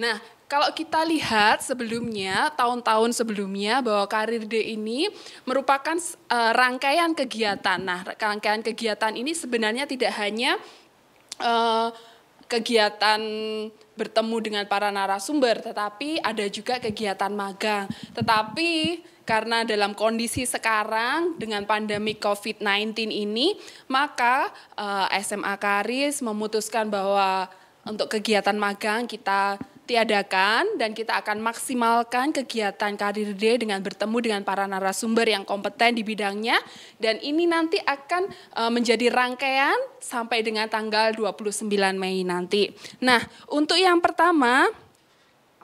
Nah, kalau kita lihat sebelumnya, tahun-tahun sebelumnya bahwa Karir D ini merupakan uh, rangkaian kegiatan. Nah, rangkaian kegiatan ini sebenarnya tidak hanya uh, kegiatan bertemu dengan para narasumber, tetapi ada juga kegiatan magang. Tetapi karena dalam kondisi sekarang dengan pandemi COVID-19 ini, maka eh, SMA Karis memutuskan bahwa untuk kegiatan magang kita diadakan dan kita akan maksimalkan kegiatan Karir D dengan bertemu dengan para narasumber yang kompeten di bidangnya dan ini nanti akan eh, menjadi rangkaian sampai dengan tanggal 29 Mei nanti. Nah, untuk yang pertama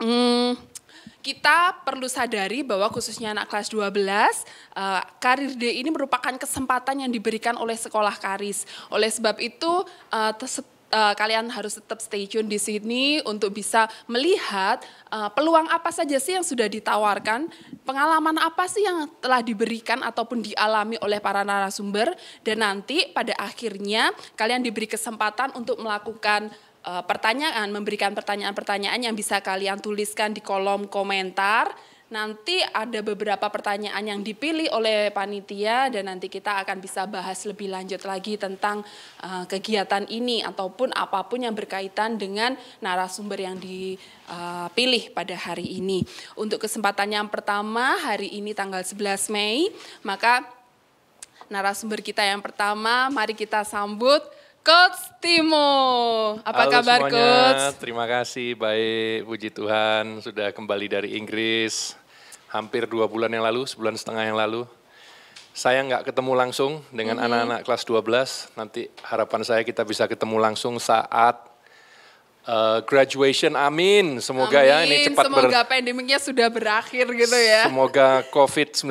hmm, kita perlu sadari bahwa khususnya anak kelas 12, uh, eh, karir D ini merupakan kesempatan yang diberikan oleh sekolah karis. Oleh sebab itu, eh, uh, kalian harus tetap stay tune di sini untuk bisa melihat uh, peluang apa saja sih yang sudah ditawarkan, pengalaman apa sih yang telah diberikan ataupun dialami oleh para narasumber dan nanti pada akhirnya kalian diberi kesempatan untuk melakukan uh, pertanyaan, memberikan pertanyaan-pertanyaan yang bisa kalian tuliskan di kolom komentar Nanti ada beberapa pertanyaan yang dipilih oleh panitia dan nanti kita akan bisa bahas lebih lanjut lagi tentang uh, kegiatan ini ataupun apapun yang berkaitan dengan narasumber yang dipilih eh, pada hari ini. Untuk kesempatan yang pertama hari ini tanggal 11 Mei, maka narasumber kita yang pertama mari kita sambut Coach Timo. Apa Halo kabar semuanya. Coach? Terima kasih baik puji Tuhan sudah kembali dari Inggris. Hampir dua bulan yang lalu, sebulan setengah yang lalu. Saya nggak ketemu langsung dengan mm-hmm. anak-anak mm -hmm. kelas 12. Nanti harapan saya kita bisa ketemu langsung saat uh, graduation. Amin. Semoga Amin. ya ini cepat Semoga ber... pandemiknya sudah berakhir gitu ya. Semoga COVID-19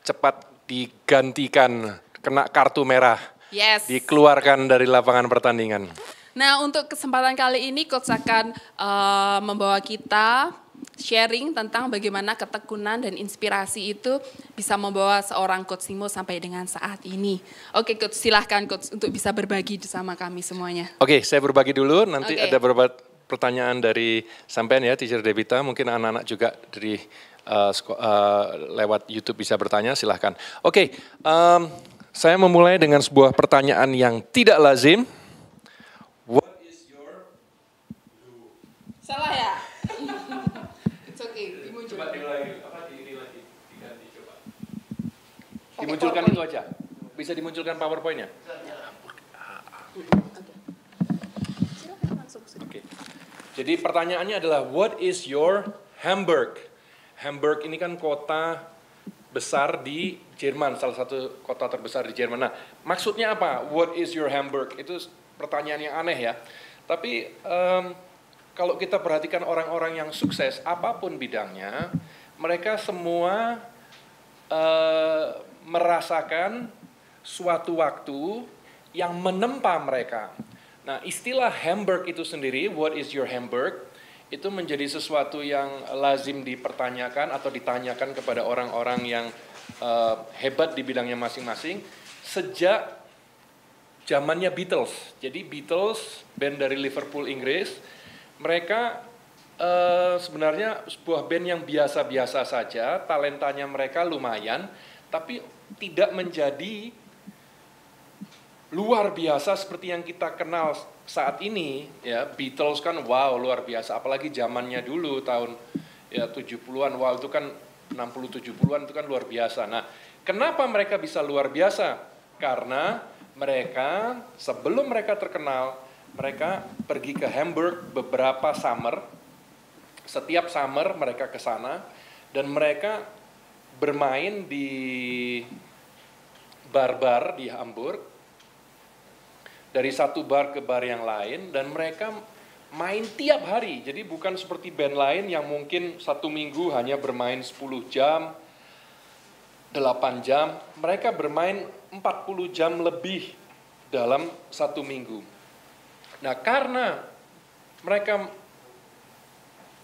cepat digantikan kena kartu merah Yes. Dikeluarkan dari lapangan pertandingan. Nah, untuk kesempatan kali ini coach akan uh, membawa kita sharing tentang bagaimana ketekunan dan inspirasi itu bisa membawa seorang coach Simo sampai dengan saat ini. Oke, coach silahkan coach untuk bisa berbagi sama kami semuanya. Oke, saya berbagi dulu nanti okay. ada beberapa pertanyaan dari sampean ya teacher Devita, mungkin anak-anak juga dari uh, uh, lewat YouTube bisa bertanya, silahkan. Oke, okay, um, saya memulai dengan sebuah pertanyaan yang tidak lazim. What is your blue? Salah ya? It's okay, dimunculkan. Coba lagi, apa di lagi, diganti coba. Dimunculkan itu aja. Bisa dimunculkan PowerPoint-nya? Oke. Okay. Jadi pertanyaannya adalah what is your Hamburg? Hamburg ini kan kota besar di Jerman, salah satu kota terbesar di Jerman. Nah, maksudnya apa? What is your Hamburg? Itu pertanyaan yang aneh ya. Tapi um, kalau kita perhatikan orang-orang yang sukses, apapun bidangnya, mereka semua uh, merasakan suatu waktu yang menempa mereka. Nah, istilah Hamburg itu sendiri, what is your Hamburg? itu menjadi sesuatu yang lazim dipertanyakan atau ditanyakan kepada orang-orang yang uh, hebat di bidangnya masing-masing sejak zamannya Beatles. Jadi Beatles band dari Liverpool Inggris, mereka uh, sebenarnya sebuah band yang biasa-biasa saja, talentanya mereka lumayan, tapi tidak menjadi luar biasa seperti yang kita kenal saat ini ya Beatles kan wow luar biasa apalagi zamannya dulu tahun ya 70-an wow itu kan 60 70-an itu kan luar biasa. Nah, kenapa mereka bisa luar biasa? Karena mereka sebelum mereka terkenal, mereka pergi ke Hamburg beberapa summer. Setiap summer mereka ke sana dan mereka bermain di bar-bar di Hamburg dari satu bar ke bar yang lain dan mereka main tiap hari. Jadi bukan seperti band lain yang mungkin satu minggu hanya bermain 10 jam, 8 jam. Mereka bermain 40 jam lebih dalam satu minggu. Nah karena mereka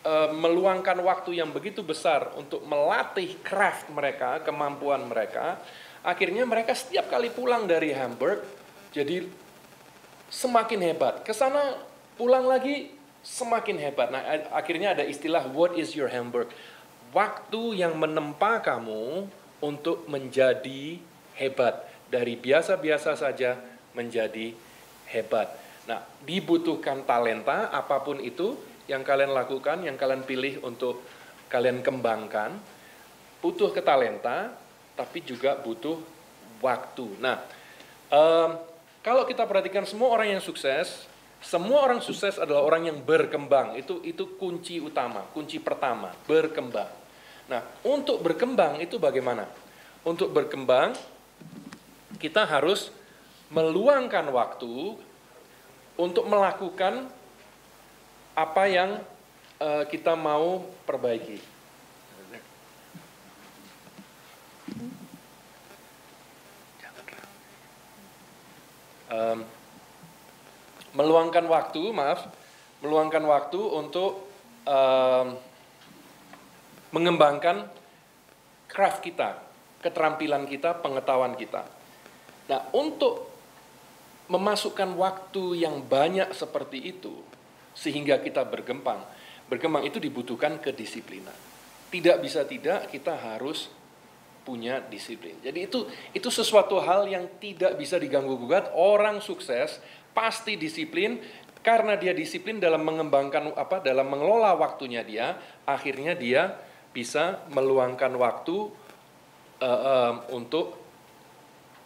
e, meluangkan waktu yang begitu besar untuk melatih craft mereka, kemampuan mereka, akhirnya mereka setiap kali pulang dari Hamburg jadi semakin hebat. Ke sana pulang lagi semakin hebat. Nah, akhirnya ada istilah what is your Hamburg? Waktu yang menempa kamu untuk menjadi hebat dari biasa-biasa saja menjadi hebat. Nah, dibutuhkan talenta apapun itu yang kalian lakukan, yang kalian pilih untuk kalian kembangkan, butuh ke talenta, tapi juga butuh waktu. Nah, um, kalau kita perhatikan semua orang yang sukses, semua orang sukses adalah orang yang berkembang. Itu itu kunci utama, kunci pertama, berkembang. Nah, untuk berkembang itu bagaimana? Untuk berkembang kita harus meluangkan waktu untuk melakukan apa yang eh, kita mau perbaiki. um, meluangkan waktu, maaf, meluangkan waktu untuk um, mengembangkan craft kita, keterampilan kita, pengetahuan kita. Nah, untuk memasukkan waktu yang banyak seperti itu sehingga kita bergembang, berkembang itu dibutuhkan kedisiplinan. Tidak bisa tidak kita harus punya disiplin. Jadi itu itu sesuatu hal yang tidak bisa diganggu gugat. Orang sukses pasti disiplin karena dia disiplin dalam mengembangkan apa dalam mengelola waktunya dia, akhirnya dia bisa meluangkan waktu uh, um, untuk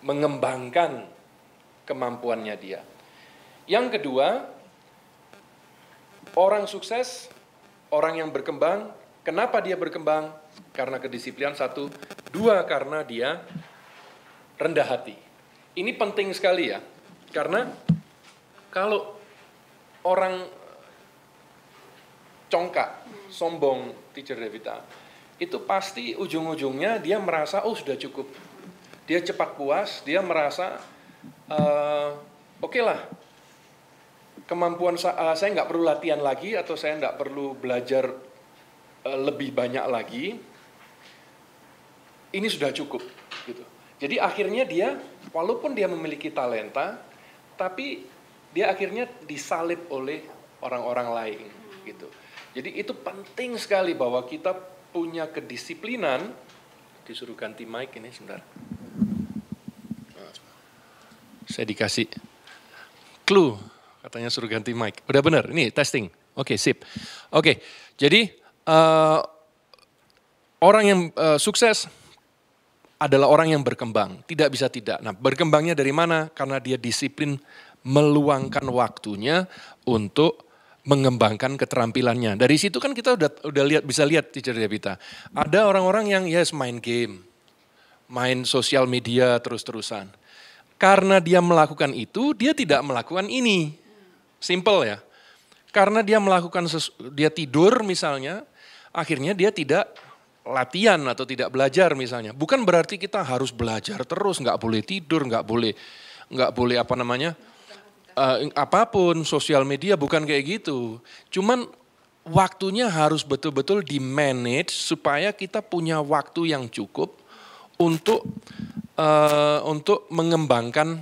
mengembangkan kemampuannya dia. Yang kedua, orang sukses, orang yang berkembang, kenapa dia berkembang? karena kedisiplinan satu, dua karena dia rendah hati. Ini penting sekali ya, karena kalau orang eh, congkak, sombong, teacher Devita, itu pasti ujung-ujungnya dia merasa oh sudah cukup, dia cepat puas, dia merasa uh, oke okay lah kemampuan eh, saya, nggak perlu latihan lagi atau saya nggak perlu belajar lebih banyak lagi ini sudah cukup gitu. Jadi akhirnya dia walaupun dia memiliki talenta tapi dia akhirnya disalib oleh orang-orang lain gitu. Jadi itu penting sekali bahwa kita punya kedisiplinan disuruh ganti mic ini sebentar. Saya dikasih clue katanya suruh ganti mic. Udah benar, ini testing. Oke, okay, sip. Oke, okay, jadi uh, orang yang uh, sukses adalah orang yang berkembang, tidak bisa tidak. Nah, berkembangnya dari mana? Karena dia disiplin meluangkan waktunya untuk mengembangkan keterampilannya. Dari situ kan kita udah udah lihat bisa lihat teacher Devita. Ada orang-orang yang yes main game, main sosial media terus-terusan. Karena dia melakukan itu, dia tidak melakukan ini. Simple ya. Karena dia melakukan dia tidur misalnya, akhirnya dia tidak latihan atau tidak belajar misalnya. Bukan berarti kita harus belajar terus, nggak boleh tidur, nggak boleh nggak boleh apa namanya uh, apapun sosial media bukan kayak gitu. Cuman waktunya harus betul-betul di manage supaya kita punya waktu yang cukup untuk uh, untuk mengembangkan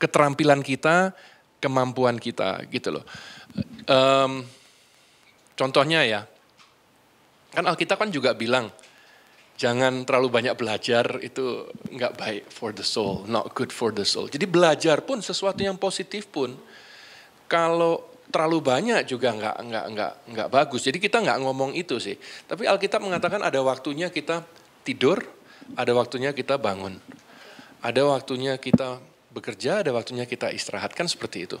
keterampilan kita, kemampuan kita gitu loh. Um, contohnya ya Kan Alkitab kan juga bilang, jangan terlalu banyak belajar, itu nggak baik for the soul, not good for the soul. Jadi belajar pun sesuatu yang positif pun, kalau terlalu banyak juga nggak nggak nggak nggak bagus. Jadi kita nggak ngomong itu sih. Tapi Alkitab mengatakan ada waktunya kita tidur, ada waktunya kita bangun, ada waktunya kita bekerja, ada waktunya kita istirahat kan seperti itu.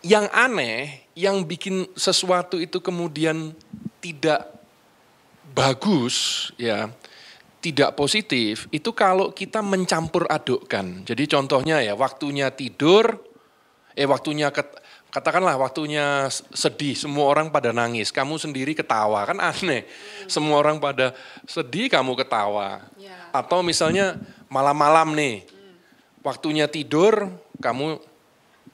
Yang aneh, yang bikin sesuatu itu kemudian tidak bagus ya tidak positif itu kalau kita mencampur adukkan. Jadi contohnya ya waktunya tidur, eh waktunya ket, katakanlah waktunya sedih, semua orang pada nangis, kamu sendiri ketawa kan aneh. Hmm. Semua orang pada sedih, kamu ketawa. Ya. Atau misalnya malam-malam nih, hmm. waktunya tidur, kamu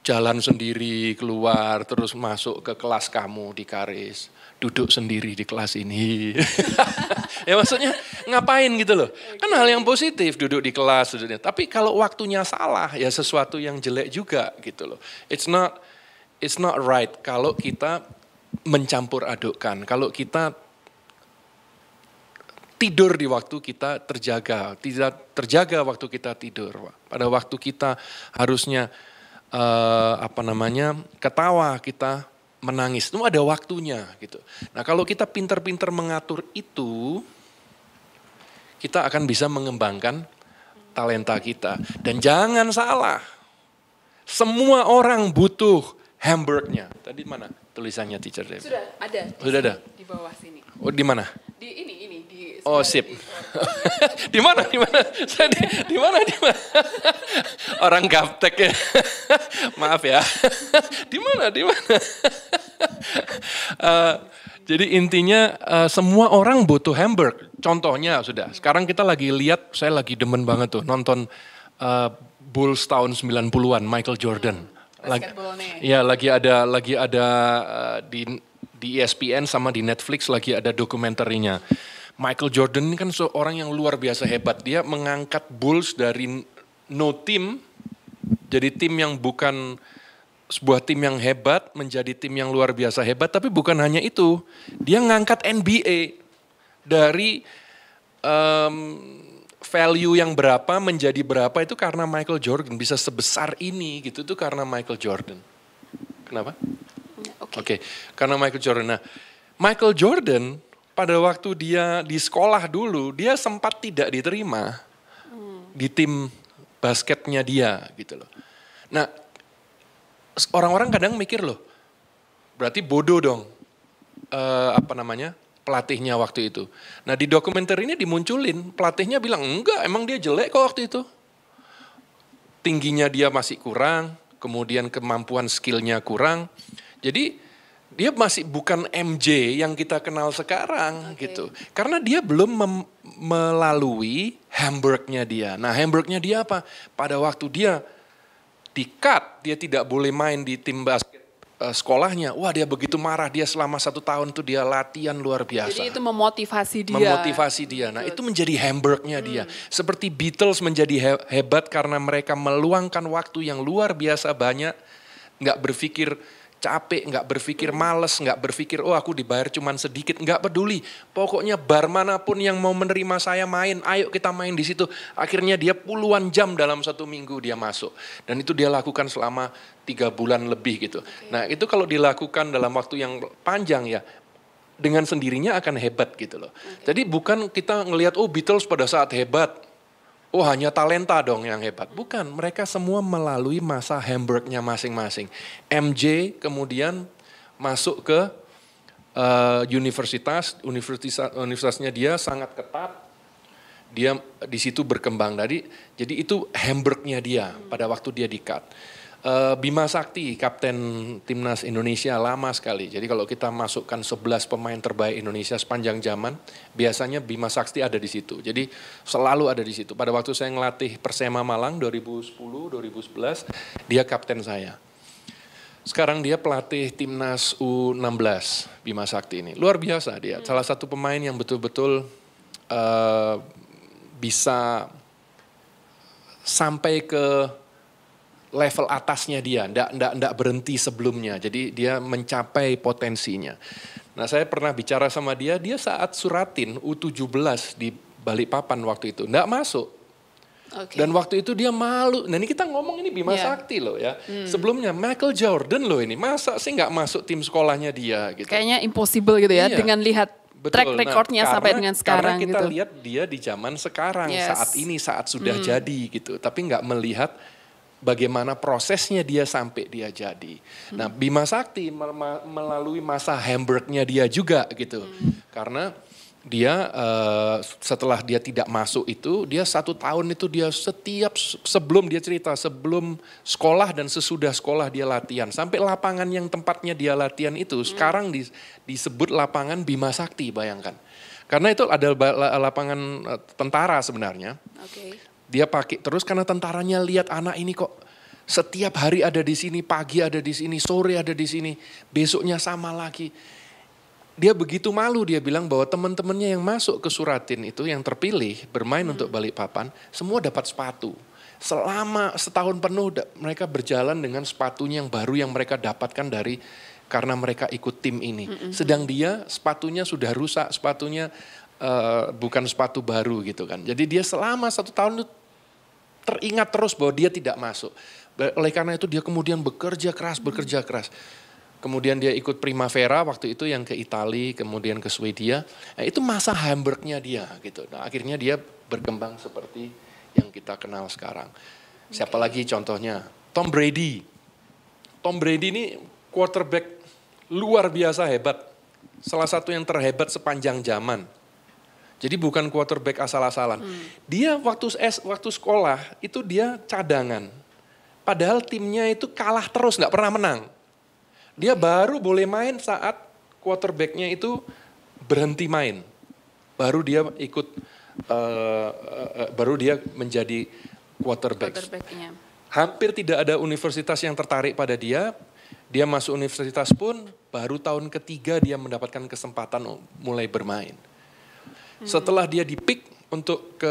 jalan sendiri keluar terus masuk ke kelas kamu di Karis duduk sendiri di kelas ini. ya maksudnya ngapain gitu loh. Kan hal yang positif duduk di kelas. Duduk tapi kalau waktunya salah ya sesuatu yang jelek juga gitu loh. It's not it's not right kalau kita mencampur adukkan. Kalau kita tidur di waktu kita terjaga, tidak terjaga waktu kita tidur. Pada waktu kita harusnya uh, apa namanya ketawa kita menangis. Itu ada waktunya gitu. Nah kalau kita pintar-pintar mengatur itu, kita akan bisa mengembangkan talenta kita. Dan jangan salah, semua orang butuh hamburgnya. Tadi mana tulisannya teacher Sudah ada. Sudah ada. Di bawah sini. Oh di mana? Di ini Oh sip. di mana? Di mana? di, di mana? Di mana? Orang gaptek ya. Maaf ya. di mana? Di mana? uh, jadi intinya uh, semua orang butuh hamburg. Contohnya sudah. Sekarang kita lagi lihat, saya lagi demen banget tuh nonton uh, Bulls tahun 90-an, Michael Jordan. Lagi, ya iya, lagi ada lagi ada uh, di di ESPN sama di Netflix lagi ada dokumenterinya Michael Jordan ini kan seorang yang luar biasa hebat. Dia mengangkat Bulls dari no team jadi tim yang bukan sebuah tim yang hebat menjadi tim yang luar biasa hebat tapi bukan hanya itu dia mengangkat NBA dari um, value yang berapa menjadi berapa itu karena Michael Jordan bisa sebesar ini gitu itu karena Michael Jordan kenapa ya, oke okay. okay. karena Michael Jordan nah Michael Jordan pada waktu dia di sekolah dulu dia sempat tidak diterima hmm. di tim basketnya dia gitu loh. Nah orang-orang kadang mikir loh berarti bodoh dong uh, apa namanya pelatihnya waktu itu. Nah di dokumenter ini dimunculin pelatihnya bilang enggak emang dia jelek kok waktu itu. Tingginya dia masih kurang, kemudian kemampuan skillnya kurang. Jadi dia masih bukan MJ yang kita kenal sekarang okay. gitu. Karena dia belum melalui Hamburgnya dia. Nah Hamburgnya dia apa? Pada waktu dia di cut, dia tidak boleh main di tim basket eh, sekolahnya. Wah dia begitu marah, dia selama satu tahun tuh dia latihan luar biasa. Jadi itu memotivasi dia. Memotivasi dia. Nah itu menjadi Hamburgnya hmm. dia. Seperti Beatles menjadi hebat karena mereka meluangkan waktu yang luar biasa banyak. Nggak berpikir capek, nggak berpikir males, nggak berpikir oh aku dibayar cuman sedikit, nggak peduli. Pokoknya bar manapun yang mau menerima saya main, ayo kita main di situ. Akhirnya dia puluhan jam dalam satu minggu dia masuk. Dan itu dia lakukan selama tiga bulan lebih gitu. Okay. Nah itu kalau dilakukan dalam waktu yang panjang ya, dengan sendirinya akan hebat gitu loh. Okay. Jadi bukan kita ngelihat oh Beatles pada saat hebat, oh hanya talenta dong yang hebat. Bukan, mereka semua melalui masa Hamburgnya masing-masing. MJ kemudian masuk ke uh, universitas, universitas, universitasnya dia sangat ketat. Dia di situ berkembang jadi Jadi itu Hamburgnya dia pada waktu dia di cut. Eh, Bima Sakti, kapten timnas Indonesia lama sekali. Jadi kalau kita masukkan 11 pemain terbaik Indonesia sepanjang zaman, biasanya Bima Sakti ada di situ. Jadi selalu ada di situ. Pada waktu saya ngelatih Persema Malang 2010, 2011, dia kapten saya. Sekarang dia pelatih timnas U16 Bima Sakti ini. Luar biasa dia. Hmm. Salah satu pemain yang betul-betul uh, bisa sampai ke level atasnya dia, ndak ndak ndak berhenti sebelumnya. Jadi dia mencapai potensinya. Nah, saya pernah bicara sama dia, dia saat suratin U17 di Balikpapan waktu itu, ndak masuk. Okay. Dan waktu itu dia malu. Nah ini kita ngomong ini Bima yeah. Sakti loh ya. Hmm. Sebelumnya Michael Jordan loh ini. Masa sih nggak masuk tim sekolahnya dia gitu. Kayaknya impossible gitu ya iya. dengan lihat Betul. track nah, recordnya nah, sampai dengan sekarang. Karena kita gitu. lihat dia di zaman sekarang, yes. saat ini, saat sudah hmm. jadi gitu. Tapi nggak melihat bagaimana prosesnya dia sampai dia jadi. Hmm. Nah, Bima Sakti melalui masa Hamburgnya dia juga gitu. Hmm. Karena dia uh, setelah dia tidak masuk itu dia satu tahun itu dia setiap sebelum dia cerita sebelum sekolah dan sesudah sekolah dia latihan sampai lapangan yang tempatnya dia latihan itu hmm. sekarang di, disebut lapangan Bima Sakti bayangkan karena itu adalah lapangan eh, tentara sebenarnya okay. Dia pakai terus karena tentaranya lihat anak ini kok setiap hari ada di sini, pagi ada di sini, sore ada di sini, besoknya sama lagi. Dia begitu malu dia bilang bahwa teman-temannya yang masuk ke Suratin itu yang terpilih bermain hmm. untuk papan semua dapat sepatu. Selama setahun penuh mereka berjalan dengan sepatunya yang baru yang mereka dapatkan dari karena mereka ikut tim ini. -hmm. hmm. Sedang dia sepatunya sudah rusak, sepatunya uh, bukan sepatu baru gitu kan. Jadi dia selama satu tahun itu teringat terus bahwa dia tidak masuk. Oleh karena itu dia kemudian bekerja keras, bekerja keras. Kemudian dia ikut Primavera waktu itu yang ke Italia, kemudian ke Swedia. Nah, itu masa Hamburgnya dia gitu. Nah, akhirnya dia berkembang seperti yang kita kenal sekarang. Siapa lagi contohnya? Tom Brady. Tom Brady ini quarterback luar biasa hebat. Salah satu yang terhebat sepanjang zaman jadi bukan quarterback asal-asalan. Hmm. Dia waktu S waktu sekolah itu dia cadangan. Padahal timnya itu kalah terus nggak pernah menang. Dia baru boleh main saat quarterbacknya itu berhenti main. Baru dia ikut uh, uh, baru dia menjadi quarterback. Hampir tidak ada universitas yang tertarik pada dia. Dia masuk universitas pun baru tahun ketiga dia mendapatkan kesempatan mulai bermain. Setelah dia dipick untuk ke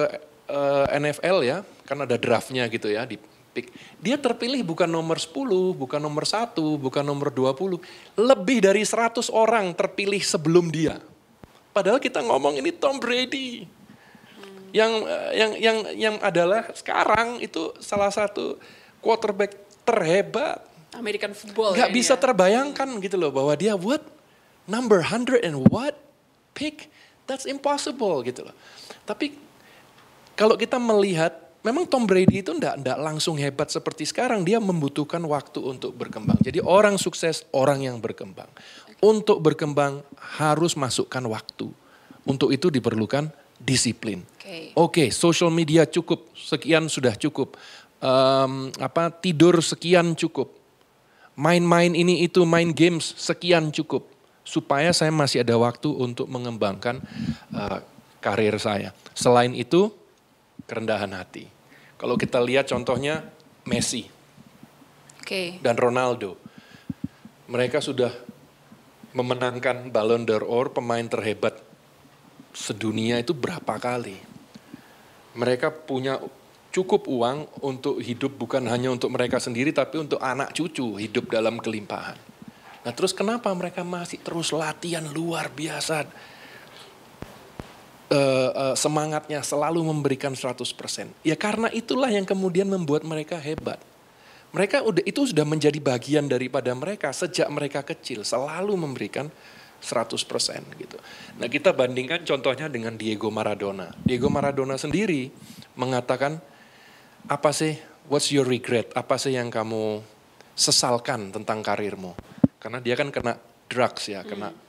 uh, eh, NFL ya, karena ada draftnya gitu ya di pick. Dia terpilih bukan nomor 10, bukan nomor 1, bukan nomor 20. Lebih dari 100 orang terpilih sebelum dia. Padahal kita ngomong ini Tom Brady. Hmm. Yang eh, yang yang yang adalah sekarang itu salah satu quarterback terhebat American football. Gak ya bisa ya? terbayangkan gitu loh bahwa dia what number 100 and what pick That's impossible gitu loh. Tapi kalau kita melihat memang Tom Brady itu enggak, enggak langsung hebat seperti sekarang. Dia membutuhkan waktu untuk berkembang. Jadi orang sukses, orang yang berkembang. Untuk berkembang harus masukkan waktu. Untuk itu diperlukan disiplin. Oke, okay. okay, social media cukup, sekian sudah cukup. Um, apa tidur sekian cukup. Main-main ini itu main games sekian cukup supaya saya masih ada waktu untuk mengembangkan uh, karir saya. Selain itu, kerendahan hati. Kalau kita lihat contohnya Messi okay. dan Ronaldo, mereka sudah memenangkan Ballon d'Or pemain terhebat sedunia itu berapa kali. Mereka punya cukup uang untuk hidup bukan hanya untuk mereka sendiri tapi untuk anak cucu hidup dalam kelimpahan. Nah terus kenapa mereka masih terus latihan luar biasa? Uh, uh, semangatnya selalu memberikan 100%. Ya karena itulah yang kemudian membuat mereka hebat. Mereka udah itu sudah menjadi bagian daripada mereka sejak mereka kecil selalu memberikan 100% gitu. Nah, kita bandingkan contohnya dengan Diego Maradona. Diego Maradona sendiri mengatakan apa sih what's your regret? Apa sih yang kamu sesalkan tentang karirmu? karena dia kan kena drugs ya, kena hmm.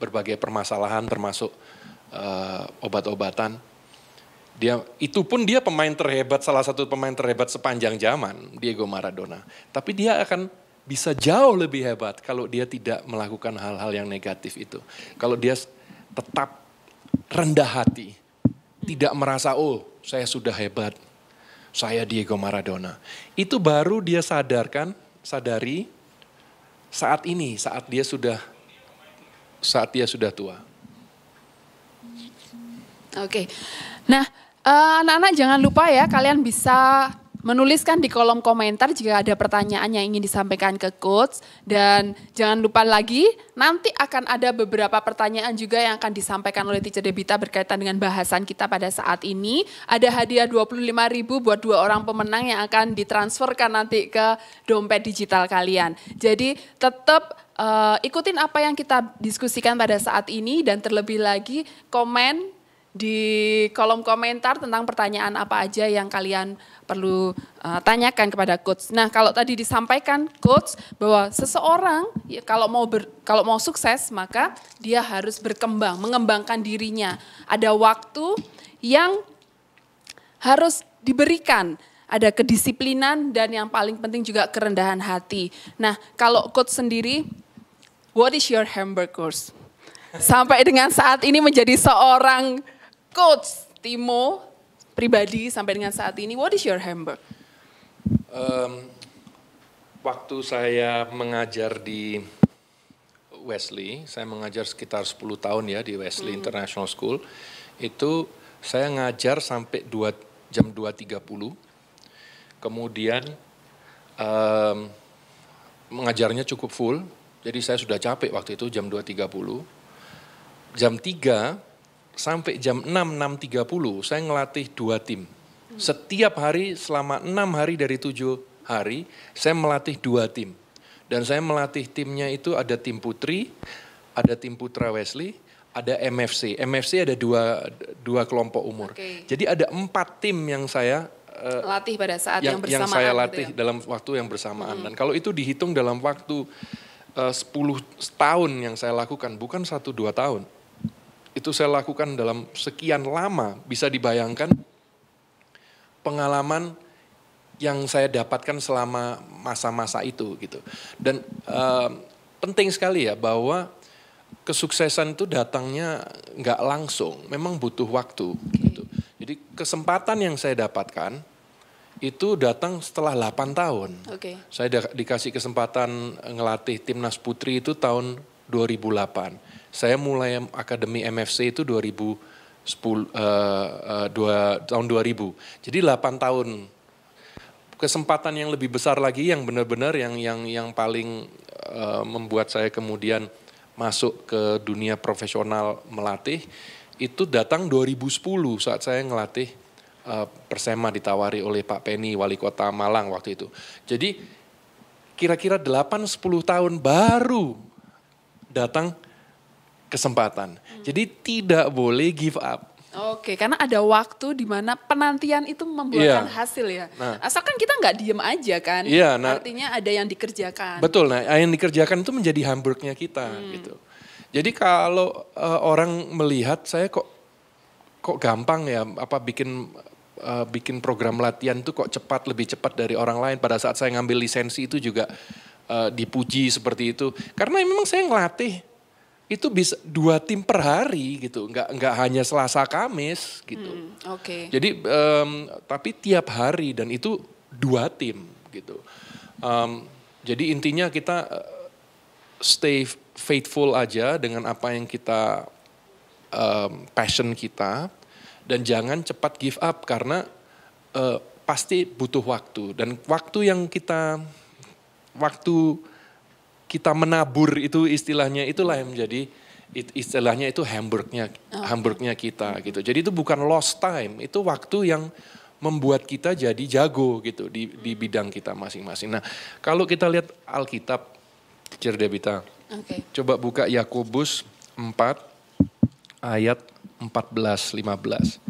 berbagai permasalahan termasuk uh, obat-obatan. Dia itu pun dia pemain terhebat salah satu pemain terhebat sepanjang zaman Diego Maradona. Tapi dia akan bisa jauh lebih hebat kalau dia tidak melakukan hal-hal yang negatif itu. Kalau dia tetap rendah hati, hmm. tidak merasa oh saya sudah hebat, saya Diego Maradona. Itu baru dia sadarkan, sadari saat ini, saat dia sudah saat dia sudah tua. Oke. Nah, eh, anak-anak uh, jangan lupa ya kalian bisa menuliskan di kolom komentar jika ada pertanyaan yang ingin disampaikan ke coach dan jangan lupa lagi nanti akan ada beberapa pertanyaan juga yang akan disampaikan oleh teacher Debita berkaitan dengan bahasan kita pada saat ini. Ada hadiah ribu buat dua orang pemenang yang akan ditransferkan nanti ke dompet digital kalian. Jadi tetap uh, ikutin apa yang kita diskusikan pada saat ini dan terlebih lagi komen di kolom komentar tentang pertanyaan apa aja yang kalian perlu uh, tanyakan kepada coach. Nah, kalau tadi disampaikan coach bahwa seseorang ya, kalau mau ber, kalau mau sukses maka dia harus berkembang, mengembangkan dirinya. Ada waktu yang harus diberikan ada kedisiplinan dan yang paling penting juga kerendahan hati. Nah, kalau coach sendiri, what is your Hamburg Sampai dengan saat ini menjadi seorang coach Timo pribadi sampai dengan saat ini, what is your Hamburg? Um, waktu saya mengajar di Wesley, saya mengajar sekitar 10 tahun ya di Wesley hmm. International School. Itu saya ngajar sampai 2 jam 2.30. Kemudian um, mengajarnya cukup full. Jadi saya sudah capek waktu itu jam 2.30. Jam 3 sampai jam 6, 6.30 saya ngelatih dua tim. Setiap hari selama enam hari dari tujuh hari saya melatih dua tim. Dan saya melatih timnya itu ada tim putri, ada tim putra Wesley, ada MFC. MFC ada dua, dua kelompok umur. Okay. Jadi ada empat tim yang saya eh, latih pada saat yang, yang bersamaan. Yang saya latih gitu ya? dalam waktu yang bersamaan. Hmm. Dan kalau itu dihitung dalam waktu eh, uh, 10 tahun yang saya lakukan, bukan satu dua tahun itu saya lakukan dalam sekian lama, bisa dibayangkan pengalaman yang saya dapatkan selama masa-masa itu gitu. Dan uh, penting sekali ya bahwa kesuksesan itu datangnya nggak langsung, memang butuh waktu gitu. Jadi kesempatan yang saya dapatkan itu datang setelah 8 tahun. Okay. Saya dikasih kesempatan ngelatih timnas putri itu tahun 2008 saya mulai akademi MFC itu 2010 uh, uh, dua, tahun 2000. Jadi 8 tahun kesempatan yang lebih besar lagi yang benar-benar yang yang yang paling uh, membuat saya kemudian masuk ke dunia profesional melatih itu datang 2010 saat saya ngelatih uh, Persema ditawari oleh Pak Penny wali kota Malang waktu itu. Jadi kira-kira 8 10 tahun baru datang kesempatan. Hmm. Jadi tidak boleh give up. Oke, karena ada waktu di mana penantian itu membuahkan yeah. hasil ya. Nah. Asalkan kita nggak diem aja kan. Iya. Yeah, nah, Artinya ada yang dikerjakan. Betul. Nah, yang dikerjakan itu menjadi hamburgnya kita hmm. gitu. Jadi kalau uh, orang melihat saya kok kok gampang ya apa bikin uh, bikin program latihan itu kok cepat lebih cepat dari orang lain. Pada saat saya ngambil lisensi itu juga uh, dipuji seperti itu. Karena memang saya ngelatih itu bisa dua tim per hari gitu, nggak nggak hanya Selasa Kamis gitu. Hmm, Okay. Jadi um, tapi tiap hari dan itu dua tim gitu. Um, jadi intinya kita eh, stay faithful aja dengan apa yang kita um, passion kita dan jangan cepat give up karena uh, pasti butuh waktu dan waktu yang kita waktu kita menabur itu istilahnya itulah yang menjadi istilahnya itu hamburgnya oh. hamburgnya kita gitu. Jadi itu bukan lost time, itu waktu yang membuat kita jadi jago gitu di di hmm. bidang kita masing-masing. Nah, kalau kita lihat Alkitab Cerdebita. Okay. Coba buka Yakobus 4 ayat 14 15.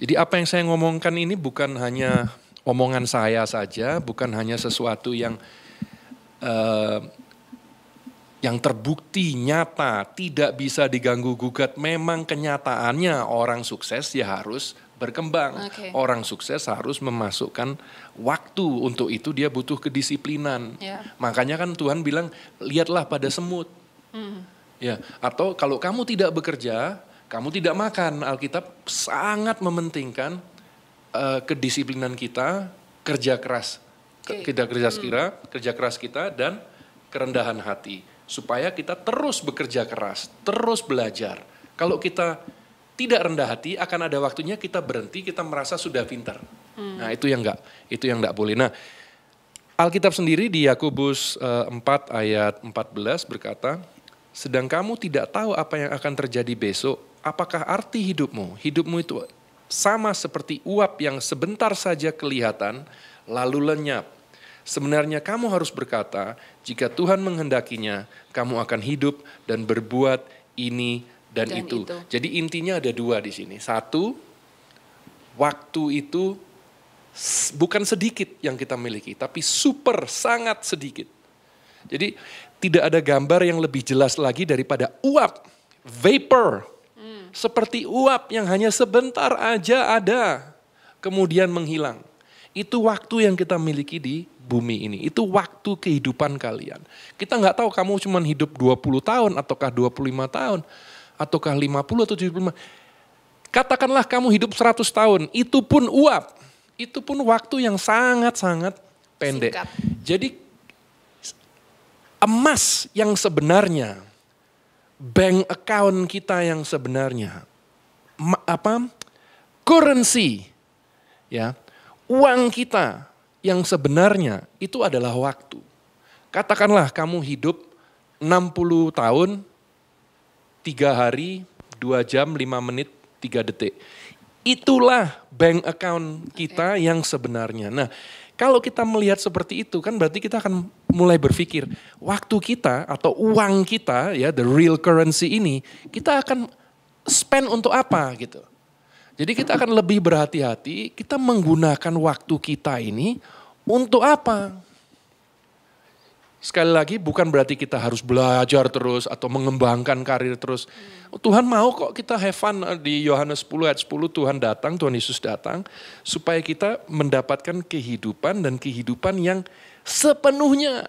Jadi apa yang saya ngomongkan ini bukan hanya omongan saya saja, bukan hanya sesuatu yang uh, yang terbukti nyata tidak bisa diganggu gugat memang kenyataannya orang sukses ya harus berkembang okay. orang sukses harus memasukkan waktu untuk itu dia butuh kedisiplinan yeah. makanya kan Tuhan bilang lihatlah pada semut mm. ya atau kalau kamu tidak bekerja kamu tidak makan Alkitab sangat mementingkan uh, kedisiplinan kita kerja keras okay. kerja hmm. kerja keras kita dan kerendahan hati supaya kita terus bekerja keras, terus belajar. Kalau kita tidak rendah hati, akan ada waktunya kita berhenti, kita merasa sudah pintar. Hmm. Nah, itu yang enggak, itu yang enggak boleh. Nah, Alkitab sendiri di Yakobus 4 eh, ayat 14 berkata, "Sedang kamu tidak tahu apa yang akan terjadi besok, apakah arti hidupmu? Hidupmu itu sama seperti uap yang sebentar saja kelihatan lalu lenyap." Sebenarnya kamu harus berkata, jika Tuhan menghendakinya, kamu akan hidup dan berbuat ini dan, dan itu. itu. Jadi intinya ada dua di sini. Satu, waktu itu bukan sedikit yang kita miliki, tapi super sangat sedikit. Jadi tidak ada gambar yang lebih jelas lagi daripada uap, vapor. Hmm. Seperti uap yang hanya sebentar aja ada, kemudian menghilang. Itu waktu yang kita miliki di bumi ini. Itu waktu kehidupan kalian. Kita nggak tahu kamu cuma hidup 20 tahun ataukah 25 tahun ataukah 50 atau 75. Katakanlah kamu hidup 100 tahun, itu pun uap. Itu pun waktu yang sangat-sangat pendek. Singkat. Jadi emas yang sebenarnya, bank account kita yang sebenarnya, apa? currency ya, uang kita yang sebenarnya itu adalah waktu. Katakanlah kamu hidup 60 tahun, 3 hari, 2 jam, 5 menit, 3 detik. Itulah bank account kita yang sebenarnya. Nah, kalau kita melihat seperti itu kan berarti kita akan mulai berpikir waktu kita atau uang kita ya the real currency ini kita akan spend untuk apa gitu. Jadi kita akan lebih berhati-hati, kita menggunakan waktu kita ini untuk apa? Sekali lagi bukan berarti kita harus belajar terus atau mengembangkan karir terus. Tuhan mau kok kita have fun di Yohanes 10 ayat 10 Tuhan datang, Tuhan Yesus datang supaya kita mendapatkan kehidupan dan kehidupan yang sepenuhnya.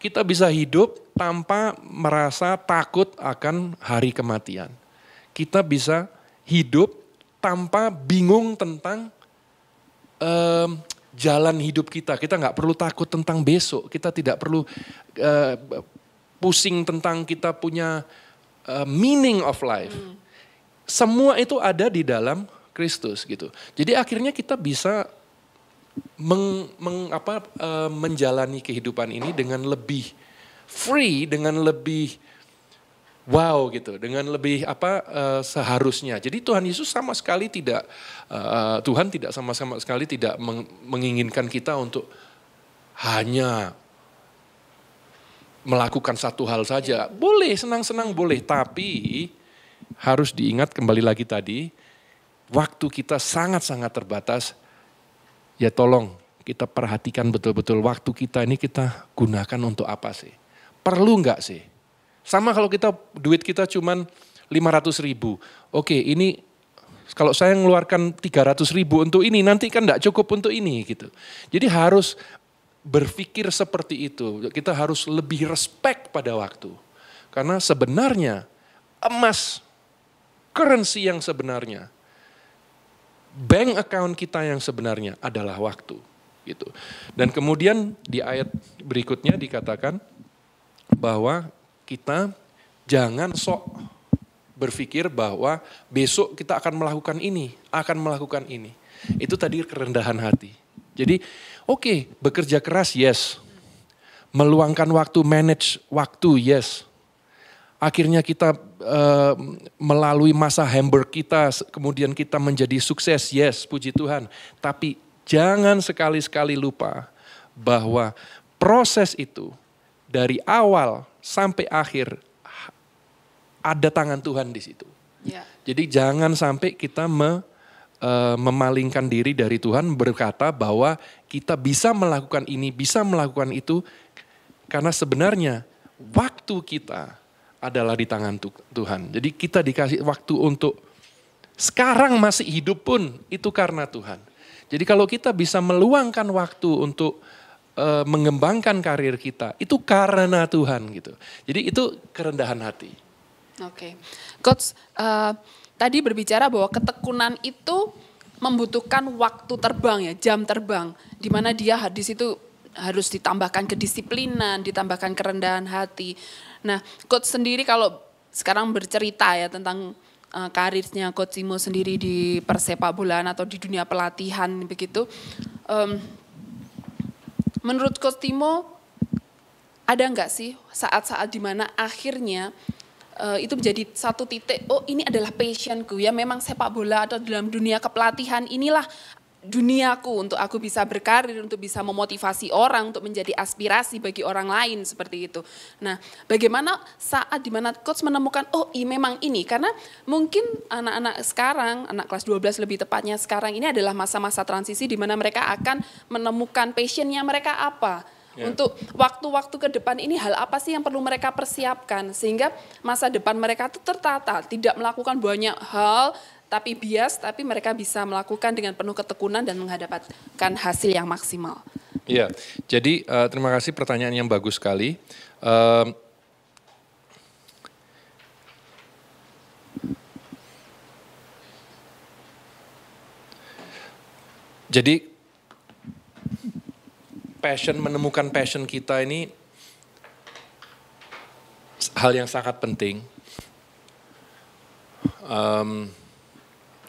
Kita bisa hidup tanpa merasa takut akan hari kematian. Kita bisa hidup tanpa bingung tentang um, jalan hidup kita. Kita nggak perlu takut tentang besok. Kita tidak perlu uh, pusing tentang kita punya uh, meaning of life. Hmm. Semua itu ada di dalam Kristus gitu. Jadi akhirnya kita bisa meng, meng apa uh, menjalani kehidupan ini dengan lebih free, dengan lebih wow gitu dengan lebih apa uh, seharusnya. Jadi Tuhan Yesus sama sekali tidak uh, Tuhan tidak sama-sama sekali tidak menginginkan kita untuk hanya melakukan satu hal saja. Boleh senang-senang boleh, tapi harus diingat kembali lagi tadi waktu kita sangat-sangat terbatas. Ya tolong kita perhatikan betul-betul waktu kita ini kita gunakan untuk apa sih? Perlu nggak sih? Sama kalau kita duit kita cuma 500 ribu. Oke ini kalau saya mengeluarkan 300 ribu untuk ini nanti kan tidak cukup untuk ini gitu. Jadi harus berpikir seperti itu. Kita harus lebih respect pada waktu. Karena sebenarnya emas, currency yang sebenarnya, bank account kita yang sebenarnya adalah waktu. Gitu. Dan kemudian di ayat berikutnya dikatakan bahwa kita jangan sok berpikir bahwa besok kita akan melakukan ini, akan melakukan ini. Itu tadi kerendahan hati. Jadi, oke, okay, bekerja keras, yes. Meluangkan waktu, manage waktu, yes. Akhirnya kita uh, melalui masa hamburg kita, kemudian kita menjadi sukses, yes, puji Tuhan. Tapi jangan sekali-sekali lupa bahwa proses itu dari awal sampai akhir ada tangan Tuhan di situ. Yeah. Jadi jangan sampai kita me, uh, memalingkan diri dari Tuhan berkata bahwa kita bisa melakukan ini, bisa melakukan itu karena sebenarnya waktu kita adalah di tangan Tuhan. Jadi kita dikasih waktu untuk sekarang masih hidup pun itu karena Tuhan. Jadi kalau kita bisa meluangkan waktu untuk Eh, mengembangkan karir kita itu karena Tuhan gitu. Jadi itu kerendahan hati. Oke, okay. coach uh, tadi berbicara bahwa ketekunan itu membutuhkan waktu terbang ya, jam terbang, di mana dia di situ harus ditambahkan kedisiplinan, ditambahkan kerendahan hati. Nah, coach sendiri kalau sekarang bercerita ya tentang uh, karirnya coach Simo sendiri di persepak bulan atau di dunia pelatihan begitu. Um, Menurut Coach Timo, ada nggak sih saat-saat dimana akhirnya uh, itu menjadi satu titik, oh ini adalah passionku ya, memang sepak bola atau dalam dunia kepelatihan inilah duniaku untuk aku bisa berkarir, untuk bisa memotivasi orang, untuk menjadi aspirasi bagi orang lain seperti itu. Nah, bagaimana saat dimana coach menemukan, oh i, memang ini, karena mungkin anak-anak sekarang, anak kelas 12 lebih tepatnya sekarang ini adalah masa-masa transisi di mana mereka akan menemukan passionnya mereka apa. Yeah. Untuk waktu-waktu ke depan ini hal apa sih yang perlu mereka persiapkan sehingga masa depan mereka itu tertata, tidak melakukan banyak hal tapi bias, tapi mereka bisa melakukan dengan penuh ketekunan dan menghadapkan hasil yang maksimal. Iya, jadi uh, terima kasih pertanyaan yang bagus sekali. Uh, jadi passion menemukan passion kita ini hal yang sangat penting. Um,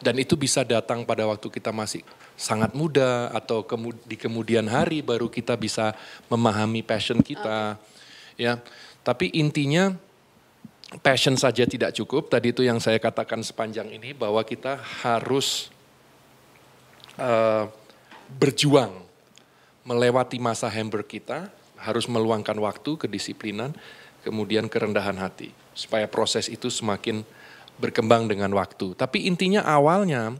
dan itu bisa datang pada waktu kita masih sangat muda atau kemud di kemudian hari baru kita bisa memahami passion kita. Okay. Ya. Tapi intinya passion saja tidak cukup. Tadi itu yang saya katakan sepanjang ini bahwa kita harus uh, berjuang melewati masa hamper kita, harus meluangkan waktu, kedisiplinan, kemudian kerendahan hati supaya proses itu semakin berkembang dengan waktu. Tapi intinya awalnya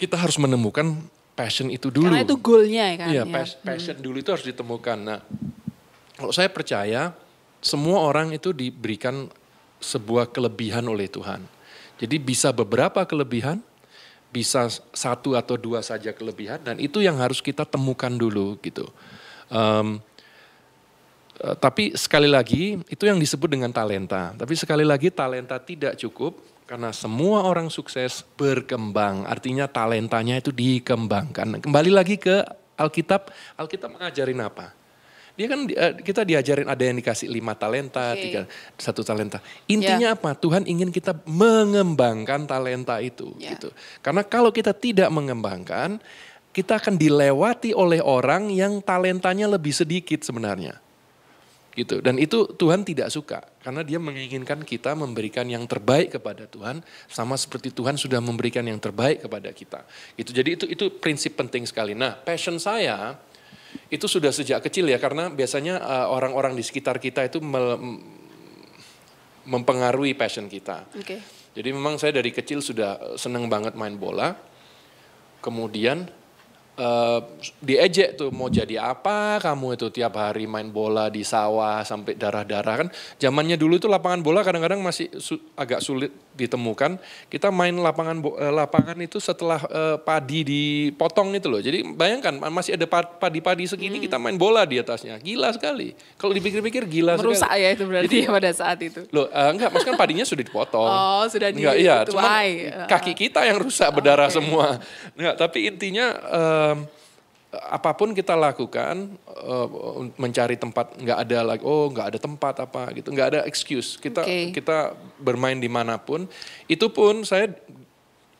kita harus menemukan passion itu dulu. Karena itu goalnya ya kan. Iya, ya. Hmm. passion hmm. dulu itu harus ditemukan. Nah, kalau saya percaya semua orang itu diberikan sebuah kelebihan oleh Tuhan. Jadi bisa beberapa kelebihan, bisa satu atau dua saja kelebihan, dan itu yang harus kita temukan dulu gitu. Um, Eh, tapi sekali lagi itu yang disebut dengan talenta. Tapi sekali lagi talenta tidak cukup karena semua orang sukses berkembang. Artinya talentanya itu dikembangkan. Kembali lagi ke Alkitab, Alkitab mengajarin apa? Dia kan eh, kita diajarin ada yang dikasih lima talenta, okay. tiga satu talenta. Intinya yeah. apa? Tuhan ingin kita mengembangkan talenta itu, yeah. gitu. Karena kalau kita tidak mengembangkan, kita akan dilewati oleh orang yang talentanya lebih sedikit sebenarnya gitu. Dan itu Tuhan tidak suka karena dia menginginkan kita memberikan yang terbaik kepada Tuhan sama seperti Tuhan sudah memberikan yang terbaik kepada kita. Itu jadi itu itu prinsip penting sekali. Nah, passion saya itu sudah sejak kecil ya karena biasanya eh, orang-orang uh, di sekitar kita itu mempengaruhi passion kita. Okay. Jadi memang saya dari kecil sudah eh, seneng banget main bola. Kemudian uh, diejek tuh mau jadi apa kamu itu tiap hari main bola di sawah sampai darah-darah kan zamannya dulu itu lapangan bola kadang-kadang masih su agak sulit ditemukan kita main lapangan eh, lapangan itu setelah uh, padi dipotong itu loh jadi bayangkan masih ada padi-padi segini hmm. kita main bola di atasnya gila sekali kalau dipikir-pikir gila merusak sekali. ya itu berarti jadi, ya pada saat itu loh uh, enggak maksudnya kan padinya sudah dipotong oh sudah di iya cuman kaki kita yang rusak berdarah okay. semua enggak tapi intinya um, apapun kita lakukan eh, mencari tempat nggak ada lagi oh nggak ada tempat apa gitu nggak ada excuse kita okay. kita bermain dimanapun itu pun saya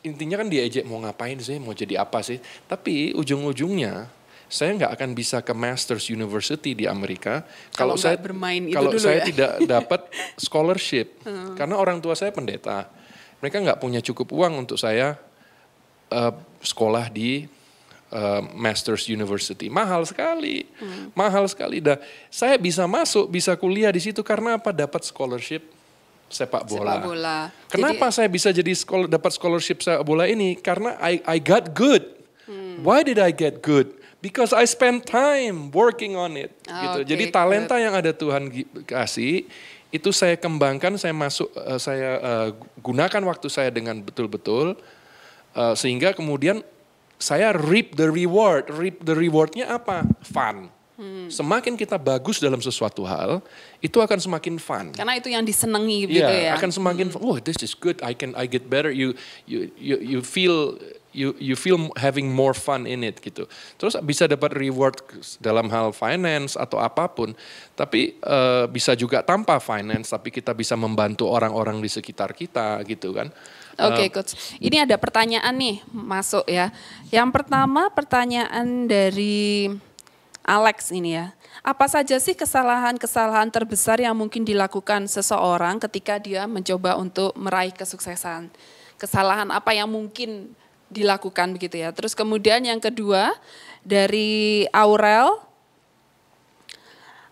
intinya kan diajak mau ngapain sih mau jadi apa sih tapi ujung-ujungnya saya nggak akan bisa ke Masters University di Amerika kalau, kalau saya bermain kalau itu dulu saya ya? tidak dapat scholarship hmm. karena orang tua saya pendeta mereka nggak punya cukup uang untuk saya uh, sekolah di Eh, Masters University. Mahal sekali, hmm. mahal sekali. Dah, saya bisa masuk, bisa kuliah di situ karena apa? Dapat scholarship sepak bola. Sepak bola. Kenapa jadi, saya bisa jadi skol, dapat scholarship sepak bola ini? Karena I I got good. Hmm. Why did I get good? Because I spend time working on it. Oh, gitu. Okay, jadi talenta good. yang ada Tuhan kasih itu saya kembangkan, saya masuk, uh, saya uh, gunakan waktu saya dengan betul-betul uh, sehingga kemudian saya reap the reward. Reap the rewardnya apa? Fun. Hmm. Semakin kita bagus dalam sesuatu hal, itu akan semakin fun. Karena itu yang disenangi iya, gitu yeah, ya. akan semakin hmm. oh this is good, I can I get better. You you you you feel you you feel having more fun in it gitu. Terus bisa dapat reward dalam hal finance atau apapun, tapi uh, bisa juga tanpa finance tapi kita bisa membantu orang-orang di sekitar kita gitu kan. Oke, okay, coach. Ini ada pertanyaan nih masuk ya. Yang pertama pertanyaan dari Alex ini ya. Apa saja sih kesalahan-kesalahan terbesar yang mungkin dilakukan seseorang ketika dia mencoba untuk meraih kesuksesan? Kesalahan apa yang mungkin dilakukan begitu ya. Terus kemudian yang kedua dari Aurel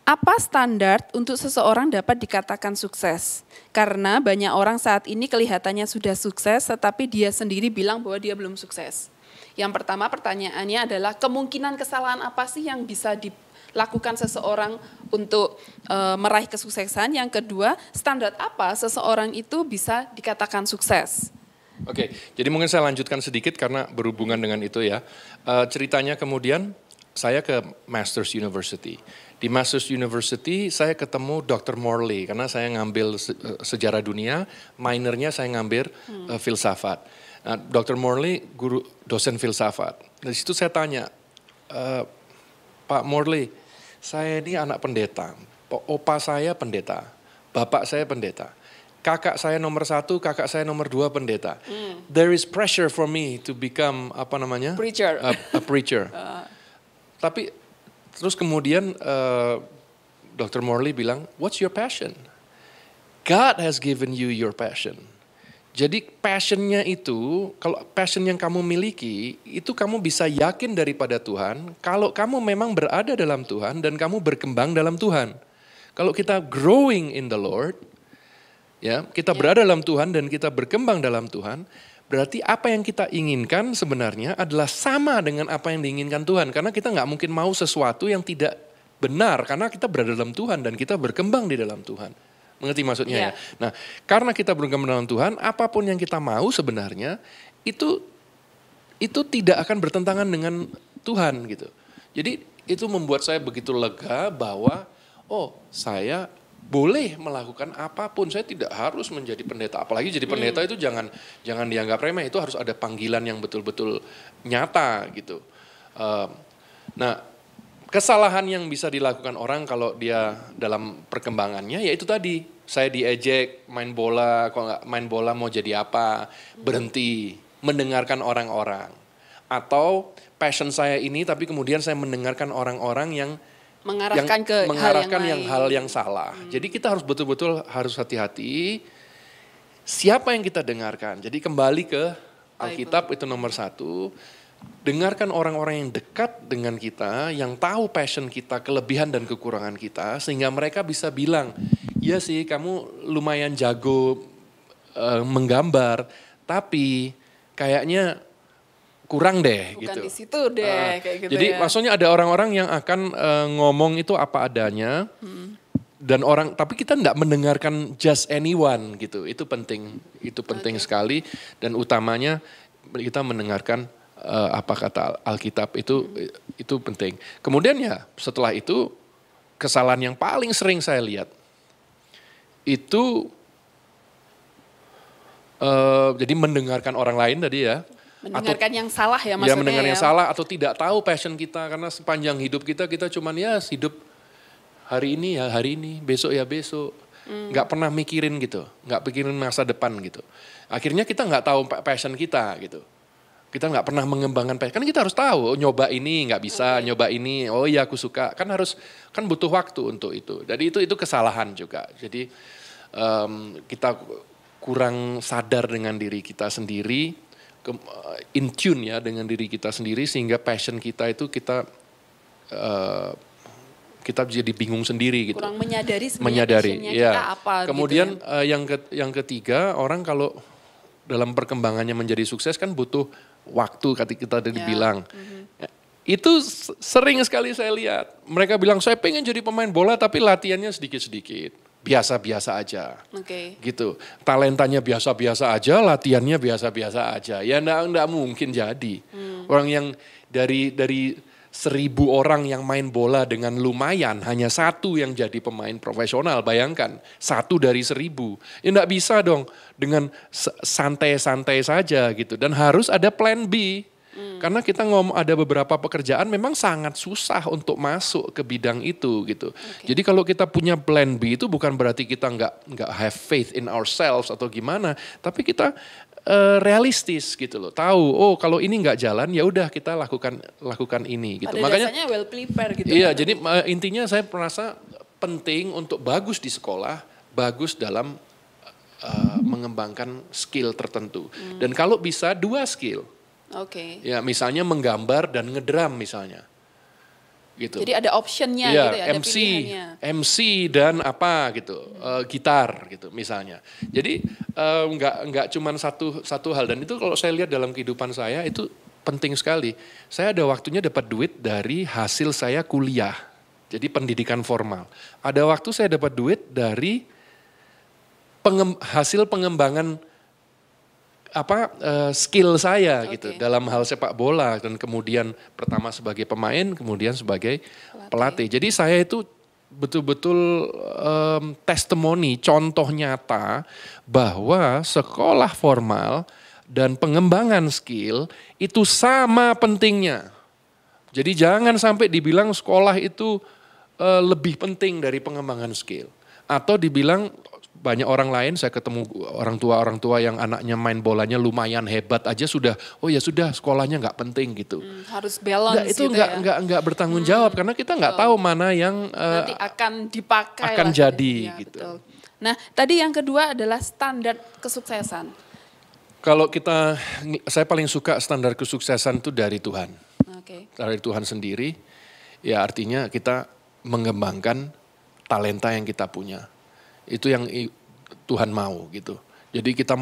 apa standar untuk seseorang dapat dikatakan sukses? Karena banyak orang saat ini kelihatannya sudah sukses, tetapi dia sendiri bilang bahwa dia belum sukses. Yang pertama pertanyaannya adalah kemungkinan kesalahan apa sih yang bisa dilakukan seseorang untuk e, meraih kesuksesan? Yang kedua, standar apa seseorang itu bisa dikatakan sukses? Oke, jadi mungkin saya lanjutkan sedikit karena berhubungan dengan itu ya. E, ceritanya kemudian saya ke Masters University. Di Masters University saya ketemu Dr. Morley karena saya ngambil eh, sejarah dunia, minernya saya ngambil hmm. Eh, filsafat. Nah, Dr. Morley guru dosen filsafat. Nah, Dari situ saya tanya, e, Pak Morley, saya ini anak pendeta, opa saya pendeta, bapak saya pendeta kakak saya nomor satu, kakak saya nomor dua pendeta. Mm. There is pressure for me to become apa namanya? Preacher. A, a preacher. uh. Tapi terus kemudian uh, eh, Dr. Morley bilang, "What's your passion?" God has given you your passion. Jadi passionnya itu, kalau passion yang kamu miliki, itu kamu bisa yakin daripada Tuhan, kalau kamu memang berada dalam Tuhan dan kamu berkembang dalam Tuhan. Kalau kita growing in the Lord, ya kita yeah. berada dalam Tuhan dan kita berkembang dalam Tuhan, Berarti apa yang kita inginkan sebenarnya adalah sama dengan apa yang diinginkan Tuhan. Karena kita nggak mungkin mau sesuatu yang tidak benar. Karena kita berada dalam Tuhan dan kita berkembang di dalam Tuhan. Mengerti maksudnya yeah. ya? Nah, karena kita berkembang dalam Tuhan, apapun yang kita mau sebenarnya itu itu tidak akan bertentangan dengan Tuhan gitu. Jadi itu membuat saya begitu lega bahwa oh saya boleh melakukan apapun. Saya tidak harus menjadi pendeta. Apalagi jadi pendeta hmm. itu jangan jangan dianggap remeh. Itu harus ada panggilan yang betul-betul nyata gitu. Uh, nah, kesalahan yang bisa dilakukan orang kalau dia dalam perkembangannya yaitu tadi saya diejek main bola, kok nggak main bola mau jadi apa, berhenti mendengarkan orang-orang atau passion saya ini tapi kemudian saya mendengarkan orang-orang yang mengarahkan yang, ke mengarahkan hal yang, yang hal yang salah. Hmm. Jadi kita harus betul-betul harus hati-hati siapa yang kita dengarkan. Jadi kembali ke Alkitab itu nomor satu. Dengarkan orang-orang yang dekat dengan kita, yang tahu passion kita, kelebihan dan kekurangan kita, sehingga mereka bisa bilang, ya sih kamu lumayan jago uh, menggambar, tapi kayaknya kurang deh Bukan gitu. di situ deh uh, kayak gitu Jadi ya. maksudnya ada orang-orang yang akan uh, ngomong itu apa adanya. Hmm. Dan orang tapi kita tidak mendengarkan just anyone gitu. Itu penting. Itu penting okay. sekali dan utamanya kita mendengarkan uh, apa kata Alkitab itu hmm. itu penting. Kemudian ya setelah itu kesalahan yang paling sering saya lihat itu uh, jadi mendengarkan orang lain tadi ya mendengarkan atau, yang salah ya, ya maksudnya. Ya yang ya. yang salah atau tidak tahu passion kita karena sepanjang hidup kita kita cuman ya hidup hari ini ya hari ini, besok ya besok. Hmm. Nggak hmm. pernah mikirin gitu, nggak pikirin masa depan gitu. Akhirnya kita nggak tahu passion kita gitu. Kita nggak pernah mengembangkan passion. Kan kita harus tahu, oh, nyoba ini nggak bisa, okay. Hmm. nyoba ini, oh iya aku suka. Kan harus, kan butuh waktu untuk itu. Jadi itu itu kesalahan juga. Jadi um, kita kurang sadar dengan diri kita sendiri ke, eh, in tune ya dengan diri kita sendiri sehingga passion kita itu kita uh, kita jadi bingung sendiri gitu. Kurang menyadari menyadari ya. Kita apa gitu Kemudian gitu ya. uh, yang ke, yang ketiga orang kalau dalam perkembangannya menjadi sukses kan butuh waktu kata kita tadi ya. bilang. Mm -hmm. Itu sering sekali saya lihat. Mereka bilang saya pengen jadi pemain bola tapi latihannya sedikit-sedikit biasa-biasa aja. Oke. Okay. Gitu. Talentanya biasa-biasa aja, latihannya biasa-biasa aja. Ya enggak, enggak mungkin jadi. Hmm. Orang yang dari dari seribu orang yang main bola dengan lumayan, hanya satu yang jadi pemain profesional. Bayangkan, satu dari seribu. Ya enggak bisa dong dengan santai-santai saja gitu. Dan harus ada plan B. Hmm. Karena kita ngomong ada beberapa pekerjaan memang sangat susah untuk masuk ke bidang itu gitu. Okay. Jadi kalau kita punya plan B itu bukan berarti kita nggak nggak have faith in ourselves atau gimana, tapi kita uh, realistis gitu loh. Tahu, oh kalau ini nggak jalan ya udah kita lakukan lakukan ini gitu. Pada Makanya well prepared gitu. Iya, kan? jadi uh, intinya saya merasa penting untuk bagus di sekolah, bagus dalam uh, mengembangkan skill tertentu. Hmm. Dan kalau bisa dua skill Oke. Okay. Ya misalnya menggambar dan ngedram misalnya. Gitu. Jadi ada optionnya ya, gitu ya, ada MC, MC dan apa gitu, uh, gitar gitu misalnya. Jadi uh, nggak nggak cuman satu satu hal dan itu kalau saya lihat dalam kehidupan saya itu penting sekali. Saya ada waktunya dapat duit dari hasil saya kuliah. Jadi pendidikan formal. Ada waktu saya dapat duit dari pengem, hasil pengembangan apa uh, skill saya okay. gitu dalam hal sepak bola dan kemudian pertama sebagai pemain kemudian sebagai pelatih. pelatih. Jadi saya itu betul-betul um, testimoni contoh nyata bahwa sekolah formal dan pengembangan skill itu sama pentingnya. Jadi jangan sampai dibilang sekolah itu uh, lebih penting dari pengembangan skill atau dibilang banyak orang lain saya ketemu orang tua orang tua yang anaknya main bolanya lumayan hebat aja sudah oh ya sudah sekolahnya nggak penting gitu hmm, harus balance itu gitu nggak ya? nggak nggak bertanggung hmm, jawab karena kita nggak tahu mana yang uh, nanti akan dipakai akan lah, jadi ya, gitu betul. nah tadi yang kedua adalah standar kesuksesan kalau kita saya paling suka standar kesuksesan itu dari Tuhan okay. dari Tuhan sendiri ya artinya kita mengembangkan talenta yang kita punya itu yang Tuhan mau gitu. Jadi kita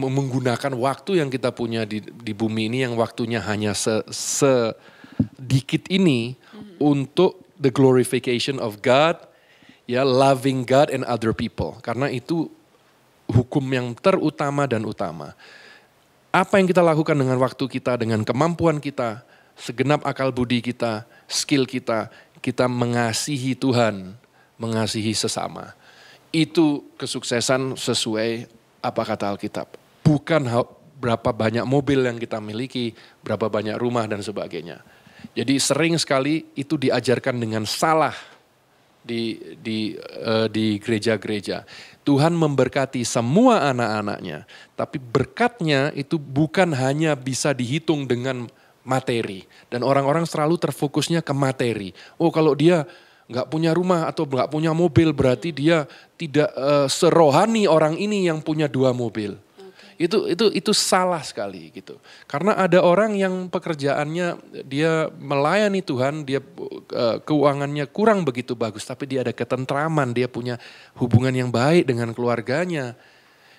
menggunakan waktu yang kita punya di, di bumi ini yang waktunya hanya se, sedikit ini hmm untuk the glorification of God, ya loving God and other people. Karena itu hukum yang terutama dan utama. Apa yang kita lakukan dengan waktu kita, dengan kemampuan kita, segenap akal budi kita, skill kita, kita mengasihi Tuhan, mengasihi sesama itu kesuksesan sesuai apa kata Alkitab. Bukan berapa banyak mobil yang kita miliki, berapa banyak rumah dan sebagainya. Jadi sering sekali itu diajarkan dengan salah di di uh, di gereja-gereja. Tuhan memberkati semua anak-anaknya, tapi berkatnya itu bukan hanya bisa dihitung dengan materi dan orang-orang selalu terfokusnya ke materi. Oh, kalau dia nggak punya rumah atau nggak punya mobil berarti dia tidak uh, serohani orang ini yang punya dua mobil. Okay. Itu itu itu salah sekali gitu. Karena ada orang yang pekerjaannya dia melayani Tuhan, dia uh, keuangannya kurang begitu bagus, tapi dia ada ketentraman, dia punya hubungan yang baik dengan keluarganya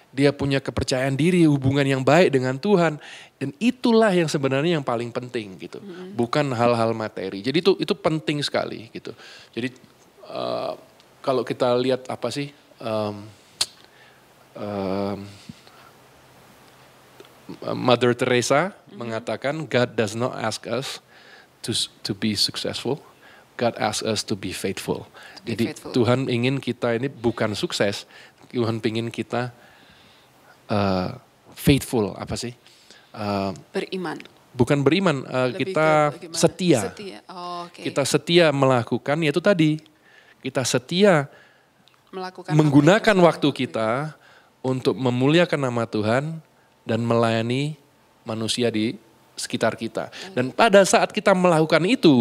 dia punya kepercayaan diri, hubungan yang baik dengan Tuhan, dan itulah yang sebenarnya yang paling penting gitu, hmm. bukan hal-hal materi. Jadi itu itu penting sekali gitu. Jadi uh, kalau kita lihat apa sih um, um, Mother Teresa hmm. mengatakan God does not ask us to to be successful, God asks us to be faithful. Be Jadi faithful. Tuhan ingin kita ini bukan sukses, Tuhan ingin kita Eh, faithful apa sih? Uh, beriman. Bukan beriman, uh, Lebih kita ke, setia. setia. Oh, okay. Kita setia melakukan yaitu tadi. Kita setia melakukan menggunakan waktu kita untuk memuliakan nama Tuhan dan melayani manusia di sekitar kita. Dan pada saat kita melakukan itu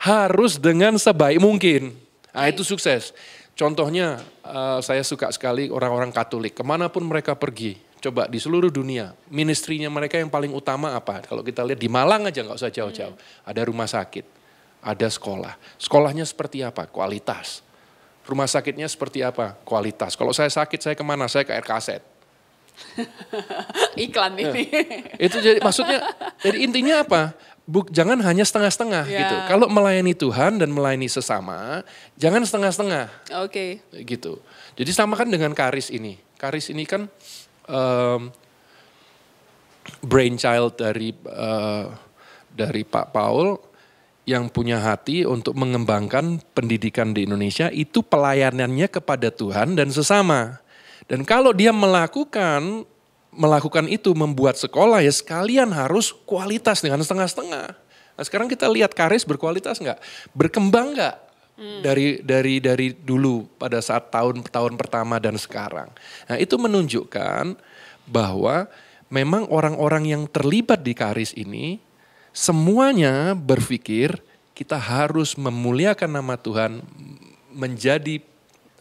harus dengan sebaik mungkin. Nah, itu sukses. Contohnya eh, saya suka sekali orang-orang Katolik, kemanapun mereka pergi, coba di seluruh dunia, ministrinya mereka yang paling utama apa? Kalau kita lihat di Malang aja nggak usah jauh-jauh, hmm. ada rumah sakit, ada sekolah. Sekolahnya seperti apa? Kualitas. Rumah sakitnya seperti apa? Kualitas. Kalau saya sakit, saya kemana? Saya ke RKZ. Iklan nah, ini. Itu jadi maksudnya, jadi intinya apa? Buk, jangan hanya setengah-setengah yeah. gitu. Kalau melayani Tuhan dan melayani sesama, jangan setengah-setengah. Oke. Okay. Gitu. Jadi sama kan dengan karis ini. Karis ini kan um, brainchild dari uh, dari Pak Paul yang punya hati untuk mengembangkan pendidikan di Indonesia itu pelayanannya kepada Tuhan dan sesama. Dan kalau dia melakukan melakukan itu membuat sekolah ya sekalian harus kualitas dengan setengah-setengah. Nah sekarang kita lihat karis berkualitas nggak, berkembang nggak hmm. dari dari dari dulu pada saat tahun-tahun pertama dan sekarang. Nah itu menunjukkan bahwa memang orang-orang yang terlibat di karis ini semuanya berpikir kita harus memuliakan nama Tuhan menjadi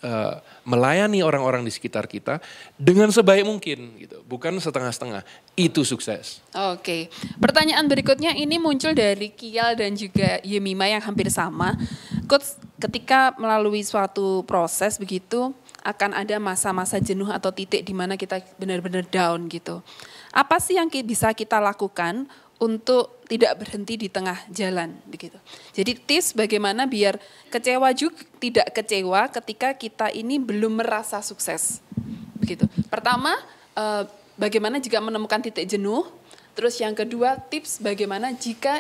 Eh, melayani orang-orang di sekitar kita dengan sebaik mungkin gitu, bukan setengah-setengah. Itu sukses. Oke. Pertanyaan berikutnya ini muncul dari Kial dan juga Yemima yang hampir sama. Coach, ketika melalui suatu proses begitu akan ada masa-masa jenuh atau titik di mana kita benar-benar down gitu. Apa sih yang bisa kita lakukan untuk tidak berhenti di tengah jalan begitu. Jadi tips bagaimana biar kecewa juga tidak kecewa ketika kita ini belum merasa sukses. Begitu. Pertama, eh, bagaimana jika menemukan titik jenuh? Terus yang kedua, tips bagaimana jika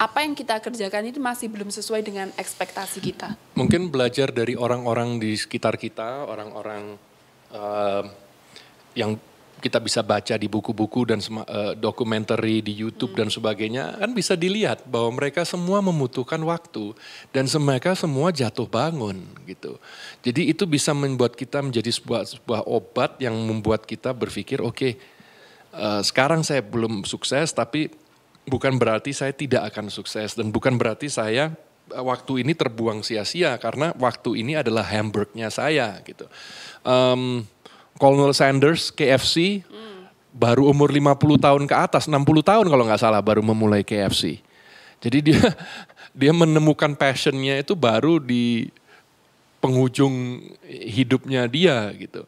apa yang kita kerjakan ini masih belum sesuai dengan ekspektasi kita. Mungkin belajar dari orang-orang di sekitar kita, orang-orang uh, yang kita bisa baca di buku-buku dan uh, eh, dokumenter di YouTube dan sebagainya kan bisa dilihat bahwa mereka semua membutuhkan waktu dan mereka semua jatuh bangun gitu. Jadi itu bisa membuat kita menjadi sebuah sebuah obat yang membuat kita berpikir oke okay, uh, eh, sekarang saya belum sukses tapi bukan berarti saya tidak akan sukses dan bukan berarti saya eh, waktu ini terbuang sia-sia karena waktu ini adalah Hamburgnya saya gitu. Um, Colonel Sanders KFC hmm. baru umur 50 tahun ke atas, 60 tahun kalau nggak salah baru memulai KFC. Jadi dia dia menemukan passionnya itu baru di penghujung hidupnya dia gitu.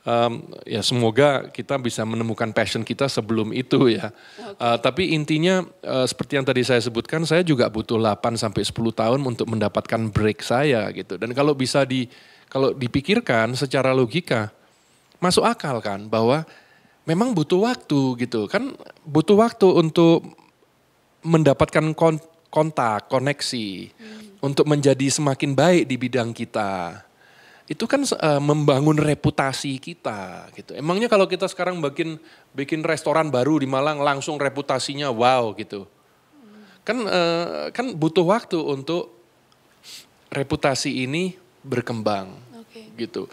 Um, ya semoga kita bisa menemukan passion kita sebelum itu ya. Okay. Uh, eh, tapi intinya uh, seperti yang tadi saya sebutkan, saya juga butuh 8 sampai 10 tahun untuk mendapatkan break saya gitu. Dan kalau bisa di kalau dipikirkan secara logika, masuk akal kan bahwa memang butuh waktu gitu kan butuh waktu untuk mendapatkan kontak, koneksi hmm. untuk menjadi semakin baik di bidang kita. Itu kan uh, membangun reputasi kita gitu. Emangnya kalau kita sekarang bikin bikin restoran baru di Malang langsung reputasinya wow gitu. Hmm. Kan uh, kan butuh waktu untuk reputasi ini berkembang. Okay. Gitu.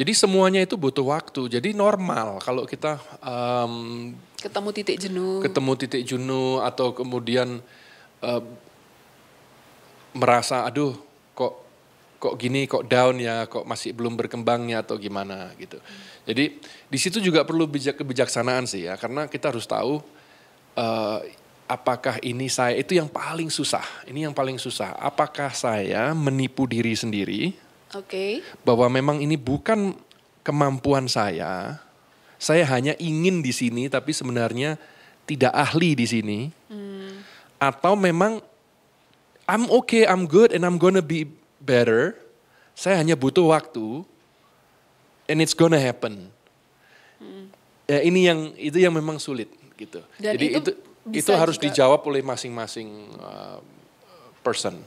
Jadi semuanya itu butuh waktu. Jadi normal kalau kita um, ketemu titik jenuh, ketemu titik jenuh atau kemudian um, merasa aduh kok kok gini kok down ya kok masih belum berkembangnya atau gimana gitu. Jadi di situ juga perlu bijak kebijaksanaan sih ya karena kita harus tahu uh, apakah ini saya itu yang paling susah. Ini yang paling susah. Apakah saya menipu diri sendiri Okay. Bahwa memang ini bukan kemampuan saya. Saya hanya ingin di sini tapi sebenarnya tidak ahli di sini. Hmm. Atau memang I'm okay, I'm good and I'm gonna be better. Saya hanya butuh waktu and it's gonna happen. Hmm. Ya ini yang itu yang memang sulit gitu. Dan Jadi itu itu, itu harus juga. dijawab oleh masing-masing uh, person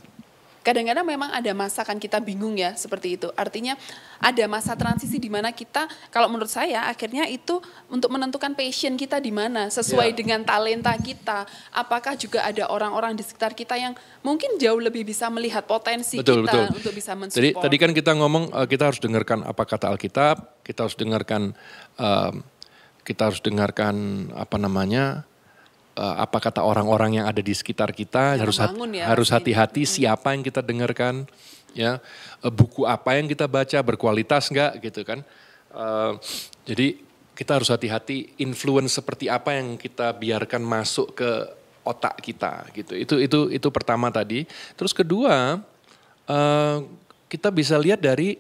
kadang-kadang memang ada masa kan kita bingung ya seperti itu. Artinya ada masa transisi di mana kita kalau menurut saya akhirnya itu untuk menentukan passion kita di mana sesuai yeah. dengan talenta kita. Apakah juga ada orang-orang di sekitar kita yang mungkin jauh lebih bisa melihat potensi betul, kita betul. untuk bisa mensupport. Jadi tadi kan kita ngomong eh, kita harus dengarkan apa kata Alkitab, kita harus dengarkan um, kita harus dengarkan apa namanya uh, apa kata orang-orang yang ada di sekitar kita Jangan harus hati, ya, harus hati-hati gitu. siapa yang kita dengarkan ya eh, buku apa yang kita baca berkualitas nggak gitu kan uh, jadi kita harus hati-hati influence seperti apa yang kita biarkan masuk ke otak kita gitu itu itu itu pertama tadi terus kedua uh, kita bisa lihat dari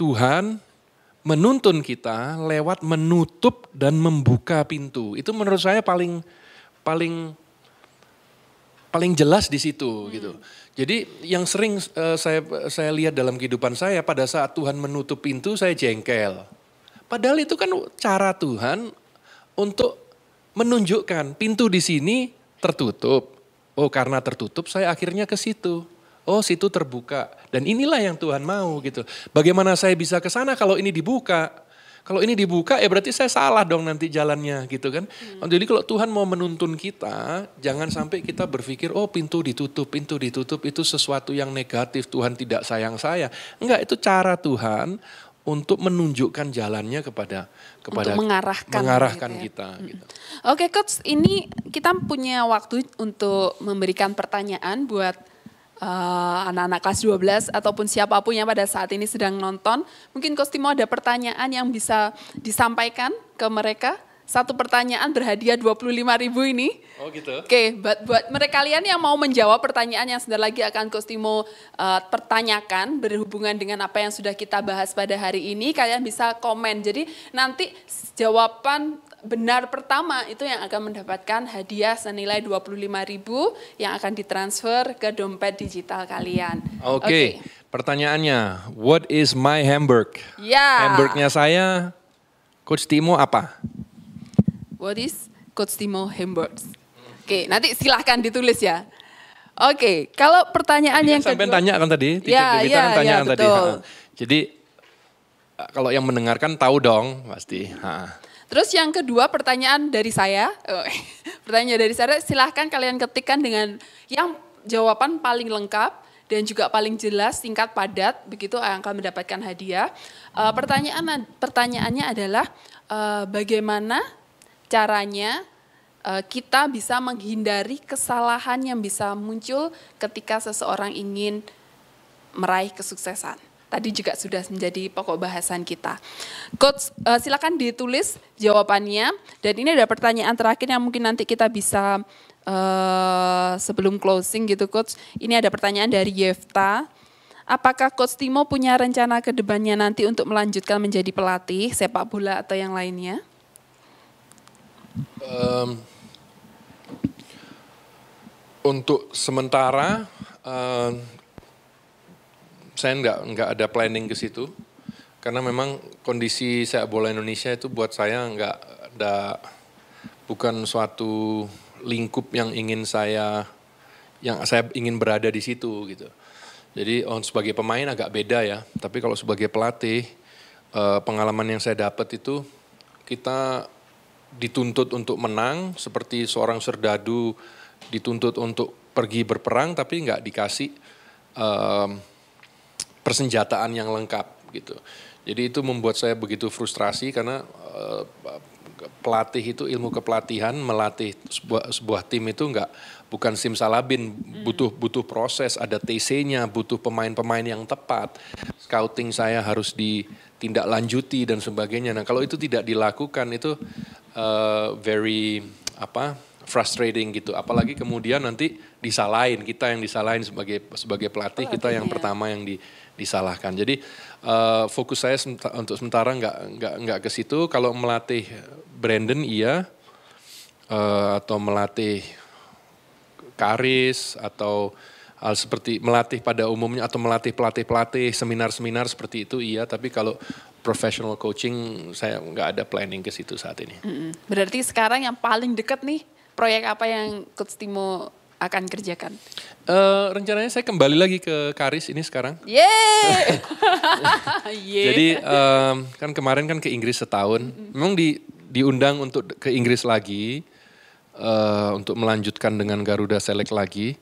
Tuhan menuntun kita lewat menutup dan membuka pintu itu menurut saya paling paling paling jelas di situ hmm. gitu. Jadi yang sering uh, saya saya lihat dalam kehidupan saya pada saat Tuhan menutup pintu saya jengkel. Padahal itu kan cara Tuhan untuk menunjukkan pintu di sini tertutup. Oh, karena tertutup saya akhirnya ke situ. Oh, situ terbuka. Dan inilah yang Tuhan mau gitu. Bagaimana saya bisa ke sana kalau ini dibuka? Kalau ini dibuka ya berarti saya salah dong nanti jalannya gitu kan. Hmm. Jadi kalau Tuhan mau menuntun kita, jangan sampai kita berpikir oh pintu ditutup, pintu ditutup itu sesuatu yang negatif, Tuhan tidak sayang saya. Enggak, itu cara Tuhan untuk menunjukkan jalannya kepada kepada untuk mengarahkan, mengarahkan gitu ya. kita. Hmm. Gitu. Oke, coach, ini kita punya waktu untuk memberikan pertanyaan buat Eh, anak-anak uh, dua belas kelas 12 ataupun siapapun yang pada saat ini sedang nonton, mungkin kostimo ada pertanyaan yang bisa disampaikan ke mereka. Satu pertanyaan berhadiah 25.000 ini. Oh gitu. Oke, okay, buat buat mereka kalian yang mau menjawab pertanyaan yang sebentar lagi akan kostimo uh, eh, pertanyakan berhubungan dengan apa yang sudah kita bahas pada hari ini, kalian bisa komen. Jadi nanti jawaban benar pertama itu yang akan mendapatkan hadiah senilai 25.000 yang akan ditransfer ke dompet digital kalian. Oke, okay. okay. pertanyaannya, what is my Hamburg? Yeah. Hamburgnya saya, Coach Timo apa? What is Coach Timo Hamburg? Oke, okay, nanti silahkan ditulis ya. Oke, okay, kalau pertanyaan yang kan sampai kedua. tanya kan tadi, ya, kita ya, kan ya, tanya ya, kan betul. jadi eh, kalau yang mendengarkan tahu dong pasti. Ha. Terus yang kedua pertanyaan dari saya, eh, pertanyaan dari saya silahkan kalian ketikkan dengan yang jawaban paling lengkap dan juga paling jelas, singkat, padat, begitu akan mendapatkan hadiah. Eh, pertanyaan pertanyaannya adalah eh, bagaimana caranya kita bisa menghindari kesalahan yang bisa muncul ketika seseorang ingin meraih kesuksesan tadi juga sudah menjadi pokok bahasan kita. Coach, uh, silakan ditulis jawabannya. Dan ini ada pertanyaan terakhir yang mungkin nanti kita bisa uh, sebelum closing gitu, Coach. Ini ada pertanyaan dari Yefta. Apakah Coach Timo punya rencana ke depannya nanti untuk melanjutkan menjadi pelatih sepak bola atau yang lainnya? Um, untuk sementara, um, saya nggak nggak ada planning ke situ karena memang kondisi sepak bola Indonesia itu buat saya nggak ada bukan suatu lingkup yang ingin saya yang saya ingin berada di situ gitu. Jadi on oh, sebagai pemain agak beda ya, tapi kalau sebagai pelatih eh, pengalaman yang saya dapat itu kita dituntut untuk menang seperti seorang serdadu dituntut untuk pergi berperang tapi nggak dikasih um, persenjataan yang lengkap gitu. Jadi itu membuat saya begitu frustrasi karena uh, pelatih itu ilmu kepelatihan melatih sebuah, sebuah tim itu enggak bukan simsalabin hmm. butuh butuh proses ada TC-nya butuh pemain-pemain yang tepat scouting saya harus ditindaklanjuti dan sebagainya nah kalau itu tidak dilakukan itu uh, very apa frustrating gitu apalagi kemudian nanti disalahin kita yang disalahin sebagai sebagai pelatih, oh, kita yang ya. pertama yang di disalahkan. Jadi uh, fokus saya sementa, untuk sementara nggak nggak nggak ke situ. Kalau melatih Brandon iya uh, atau melatih Karis atau hal seperti melatih pada umumnya atau melatih pelatih pelatih seminar seminar seperti itu iya. Tapi kalau professional coaching saya nggak ada planning ke situ saat ini. Berarti sekarang yang paling dekat nih proyek apa yang Coach Timo akan kerjakan? Uh, rencananya saya kembali lagi ke Karis ini sekarang. Yeay! yeah. Jadi um, kan kemarin kan ke Inggris setahun. Memang di, diundang untuk ke Inggris lagi. Uh, untuk melanjutkan dengan Garuda Select lagi.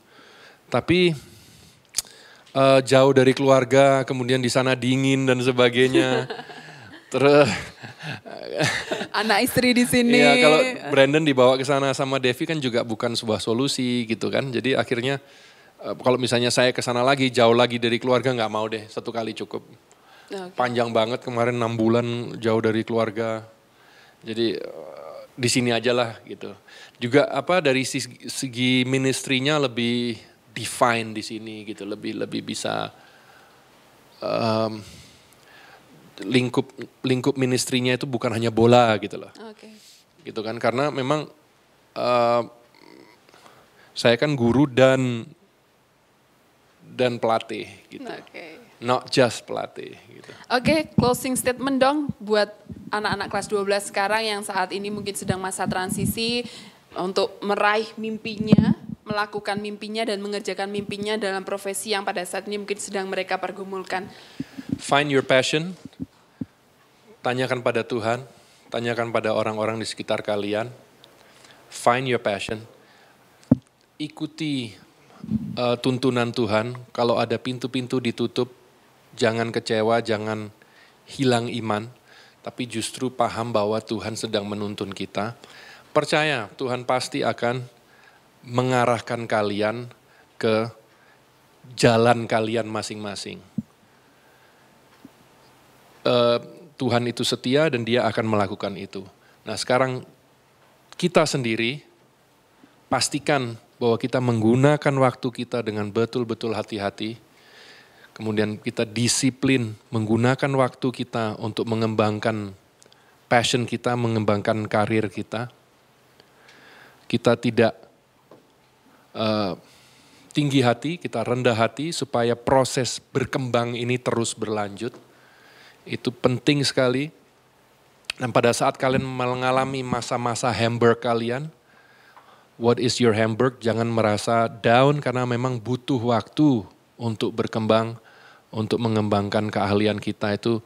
Tapi uh, jauh dari keluarga, kemudian di sana dingin dan sebagainya. Terus anak istri di sini. Iya, kalau Brandon dibawa ke sana sama Devi kan juga bukan sebuah solusi gitu kan. Jadi akhirnya eh, kalau misalnya saya ke sana lagi jauh lagi dari keluarga nggak mau deh, satu kali cukup. Okay. Panjang banget kemarin enam bulan jauh dari keluarga. Jadi eh, di sini aja lah gitu. Juga apa dari segi, segi ministrinya lebih define di sini gitu, lebih lebih bisa um, lingkup lingkup ministrinya itu bukan hanya bola gitu loh. Okay. Gitu kan karena memang uh, saya kan guru dan dan pelatih gitu. Okay. Not just pelatih gitu. Oke, okay, closing statement dong buat anak-anak kelas 12 sekarang yang saat ini mungkin sedang masa transisi untuk meraih mimpinya, melakukan mimpinya dan mengerjakan mimpinya dalam profesi yang pada saat ini mungkin sedang mereka pergumulkan. Find your passion. Tanyakan pada Tuhan, tanyakan pada orang-orang di sekitar kalian. Find your passion. Ikuti uh, tuntunan Tuhan. Kalau ada pintu-pintu ditutup, jangan kecewa, jangan hilang iman, tapi justru paham bahwa Tuhan sedang menuntun kita. Percaya, Tuhan pasti akan mengarahkan kalian ke jalan kalian masing-masing uh, Tuhan itu setia dan dia akan melakukan itu. Nah sekarang kita sendiri pastikan bahwa kita menggunakan waktu kita dengan betul-betul hati-hati. Kemudian kita disiplin menggunakan waktu kita untuk mengembangkan passion kita, mengembangkan karir kita. Kita tidak uh, tinggi hati, kita rendah hati supaya proses berkembang ini terus berlanjut itu penting sekali. Dan pada saat kalian mengalami masa-masa hamburg kalian, what is your hamburg? Jangan merasa down karena memang butuh waktu untuk berkembang, untuk mengembangkan keahlian kita itu,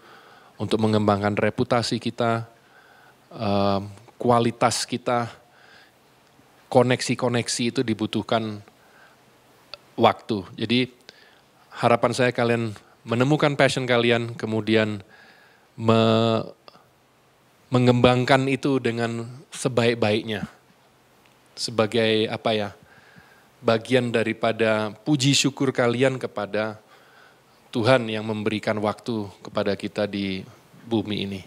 untuk mengembangkan reputasi kita, eh, kualitas kita, koneksi-koneksi itu dibutuhkan waktu. Jadi harapan saya kalian menemukan passion kalian, kemudian me mengembangkan itu dengan sebaik-baiknya sebagai apa ya bagian daripada puji syukur kalian kepada Tuhan yang memberikan waktu kepada kita di bumi ini.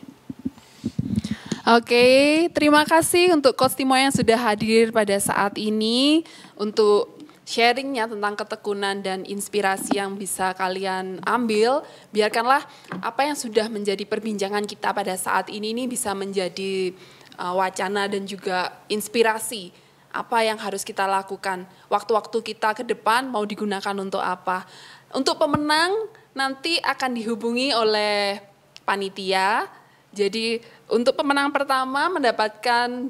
Oke, terima kasih untuk Coach yang sudah hadir pada saat ini untuk sharingnya tentang ketekunan dan inspirasi yang bisa kalian ambil. Biarkanlah apa yang sudah menjadi perbincangan kita pada saat ini ini bisa menjadi uh, wacana dan juga inspirasi apa yang harus kita lakukan. Waktu-waktu kita ke depan mau digunakan untuk apa? Untuk pemenang nanti akan dihubungi oleh panitia. Jadi untuk pemenang pertama mendapatkan 25.000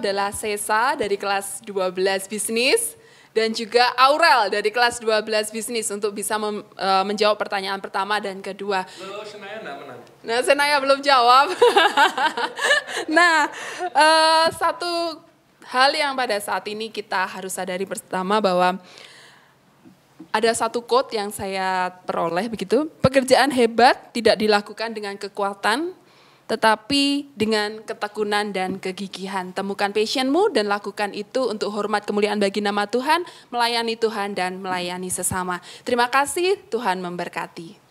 adalah Sesa dari kelas 12 bisnis dan juga Aurel dari kelas 12 bisnis untuk bisa mem, uh, menjawab pertanyaan pertama dan kedua. Nah, Senaya belum jawab. nah, uh, satu hal yang pada saat ini kita harus sadari pertama bahwa ada satu quote yang saya peroleh begitu, pekerjaan hebat tidak dilakukan dengan kekuatan, tetapi dengan ketekunan dan kegigihan. Temukan passionmu dan lakukan itu untuk hormat kemuliaan bagi nama Tuhan, melayani Tuhan dan melayani sesama. Terima kasih, Tuhan memberkati.